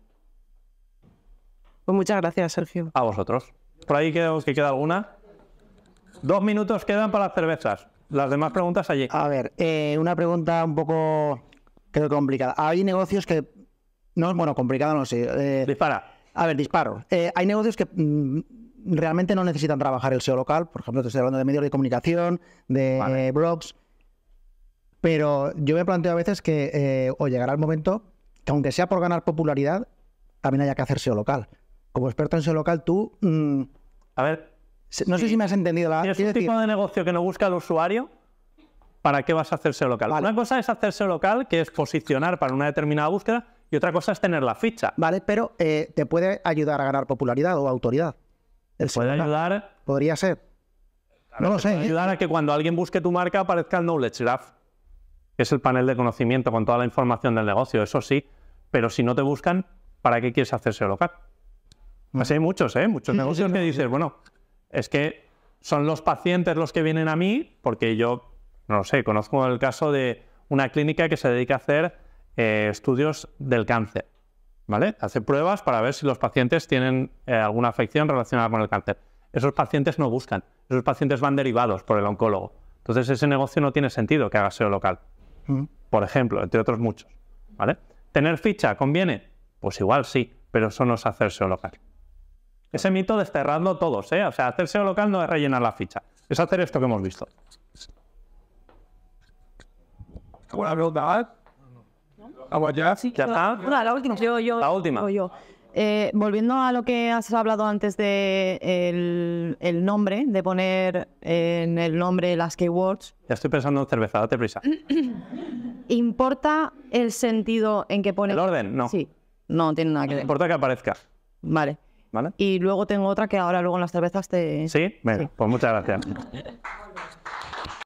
Pues muchas gracias, Sergio. A vosotros. Por ahí quedamos que queda alguna. Dos minutos quedan para las cervezas. Las demás preguntas allí. A ver, eh, una pregunta un poco creo complicada. Hay negocios que no bueno complicado no sé. Eh, Dispara. A ver, disparo. Eh, hay negocios que mm, realmente no necesitan trabajar el SEO local. Por ejemplo, te estoy hablando de medios de comunicación, de blogs. Pero yo me planteo a veces que o llegará el momento que aunque sea por ganar popularidad, también haya que hacerse local. Como experto en SEO local, tú... Mm, a ver... No sé si me has entendido la... Es un tipo de negocio que no busca el usuario, ¿para qué vas a hacerse local? Una cosa es hacerse local, que es posicionar para una determinada búsqueda, y otra cosa es tener la ficha. Vale, pero eh, te puede ayudar a ganar popularidad o autoridad. El puede ayudar. Podría ser. no lo sé. ¿eh? ayudar a que cuando alguien busque tu marca aparezca el Knowledge Graph es el panel de conocimiento con toda la información del negocio, eso sí, pero si no te buscan, ¿para qué quieres hacerse local? Mm. hay muchos, ¿eh? Muchos negocios que dices, bueno, es que son los pacientes los que vienen a mí, porque yo, no lo sé, conozco el caso de una clínica que se dedica a hacer eh, estudios del cáncer, ¿vale? Hace pruebas para ver si los pacientes tienen eh, alguna afección relacionada con el cáncer. Esos pacientes no buscan, esos pacientes van derivados por el oncólogo. Entonces ese negocio no tiene sentido que haga SEO local. Mm. Por ejemplo, entre otros muchos. ¿Vale? ¿Tener ficha conviene? Pues igual sí, pero eso no es hacerse SEO local. Ese mito desterrando todos, ¿eh? O sea, hacerse SEO local no es rellenar la ficha, es hacer esto que hemos visto. pregunta? la última. La última. Eh, volviendo a lo que has hablado antes de el, nombre, de poner en el nombre las keywords. Ya estoy pensando en cerveza, date prisa. ¿Importa el sentido en que pone? El orden, no. Sí, no tiene nada que ver. Importa que aparezca. Vale. Vale. Y luego tengo otra que ahora luego en las cervezas te... sí. pues muchas gracias.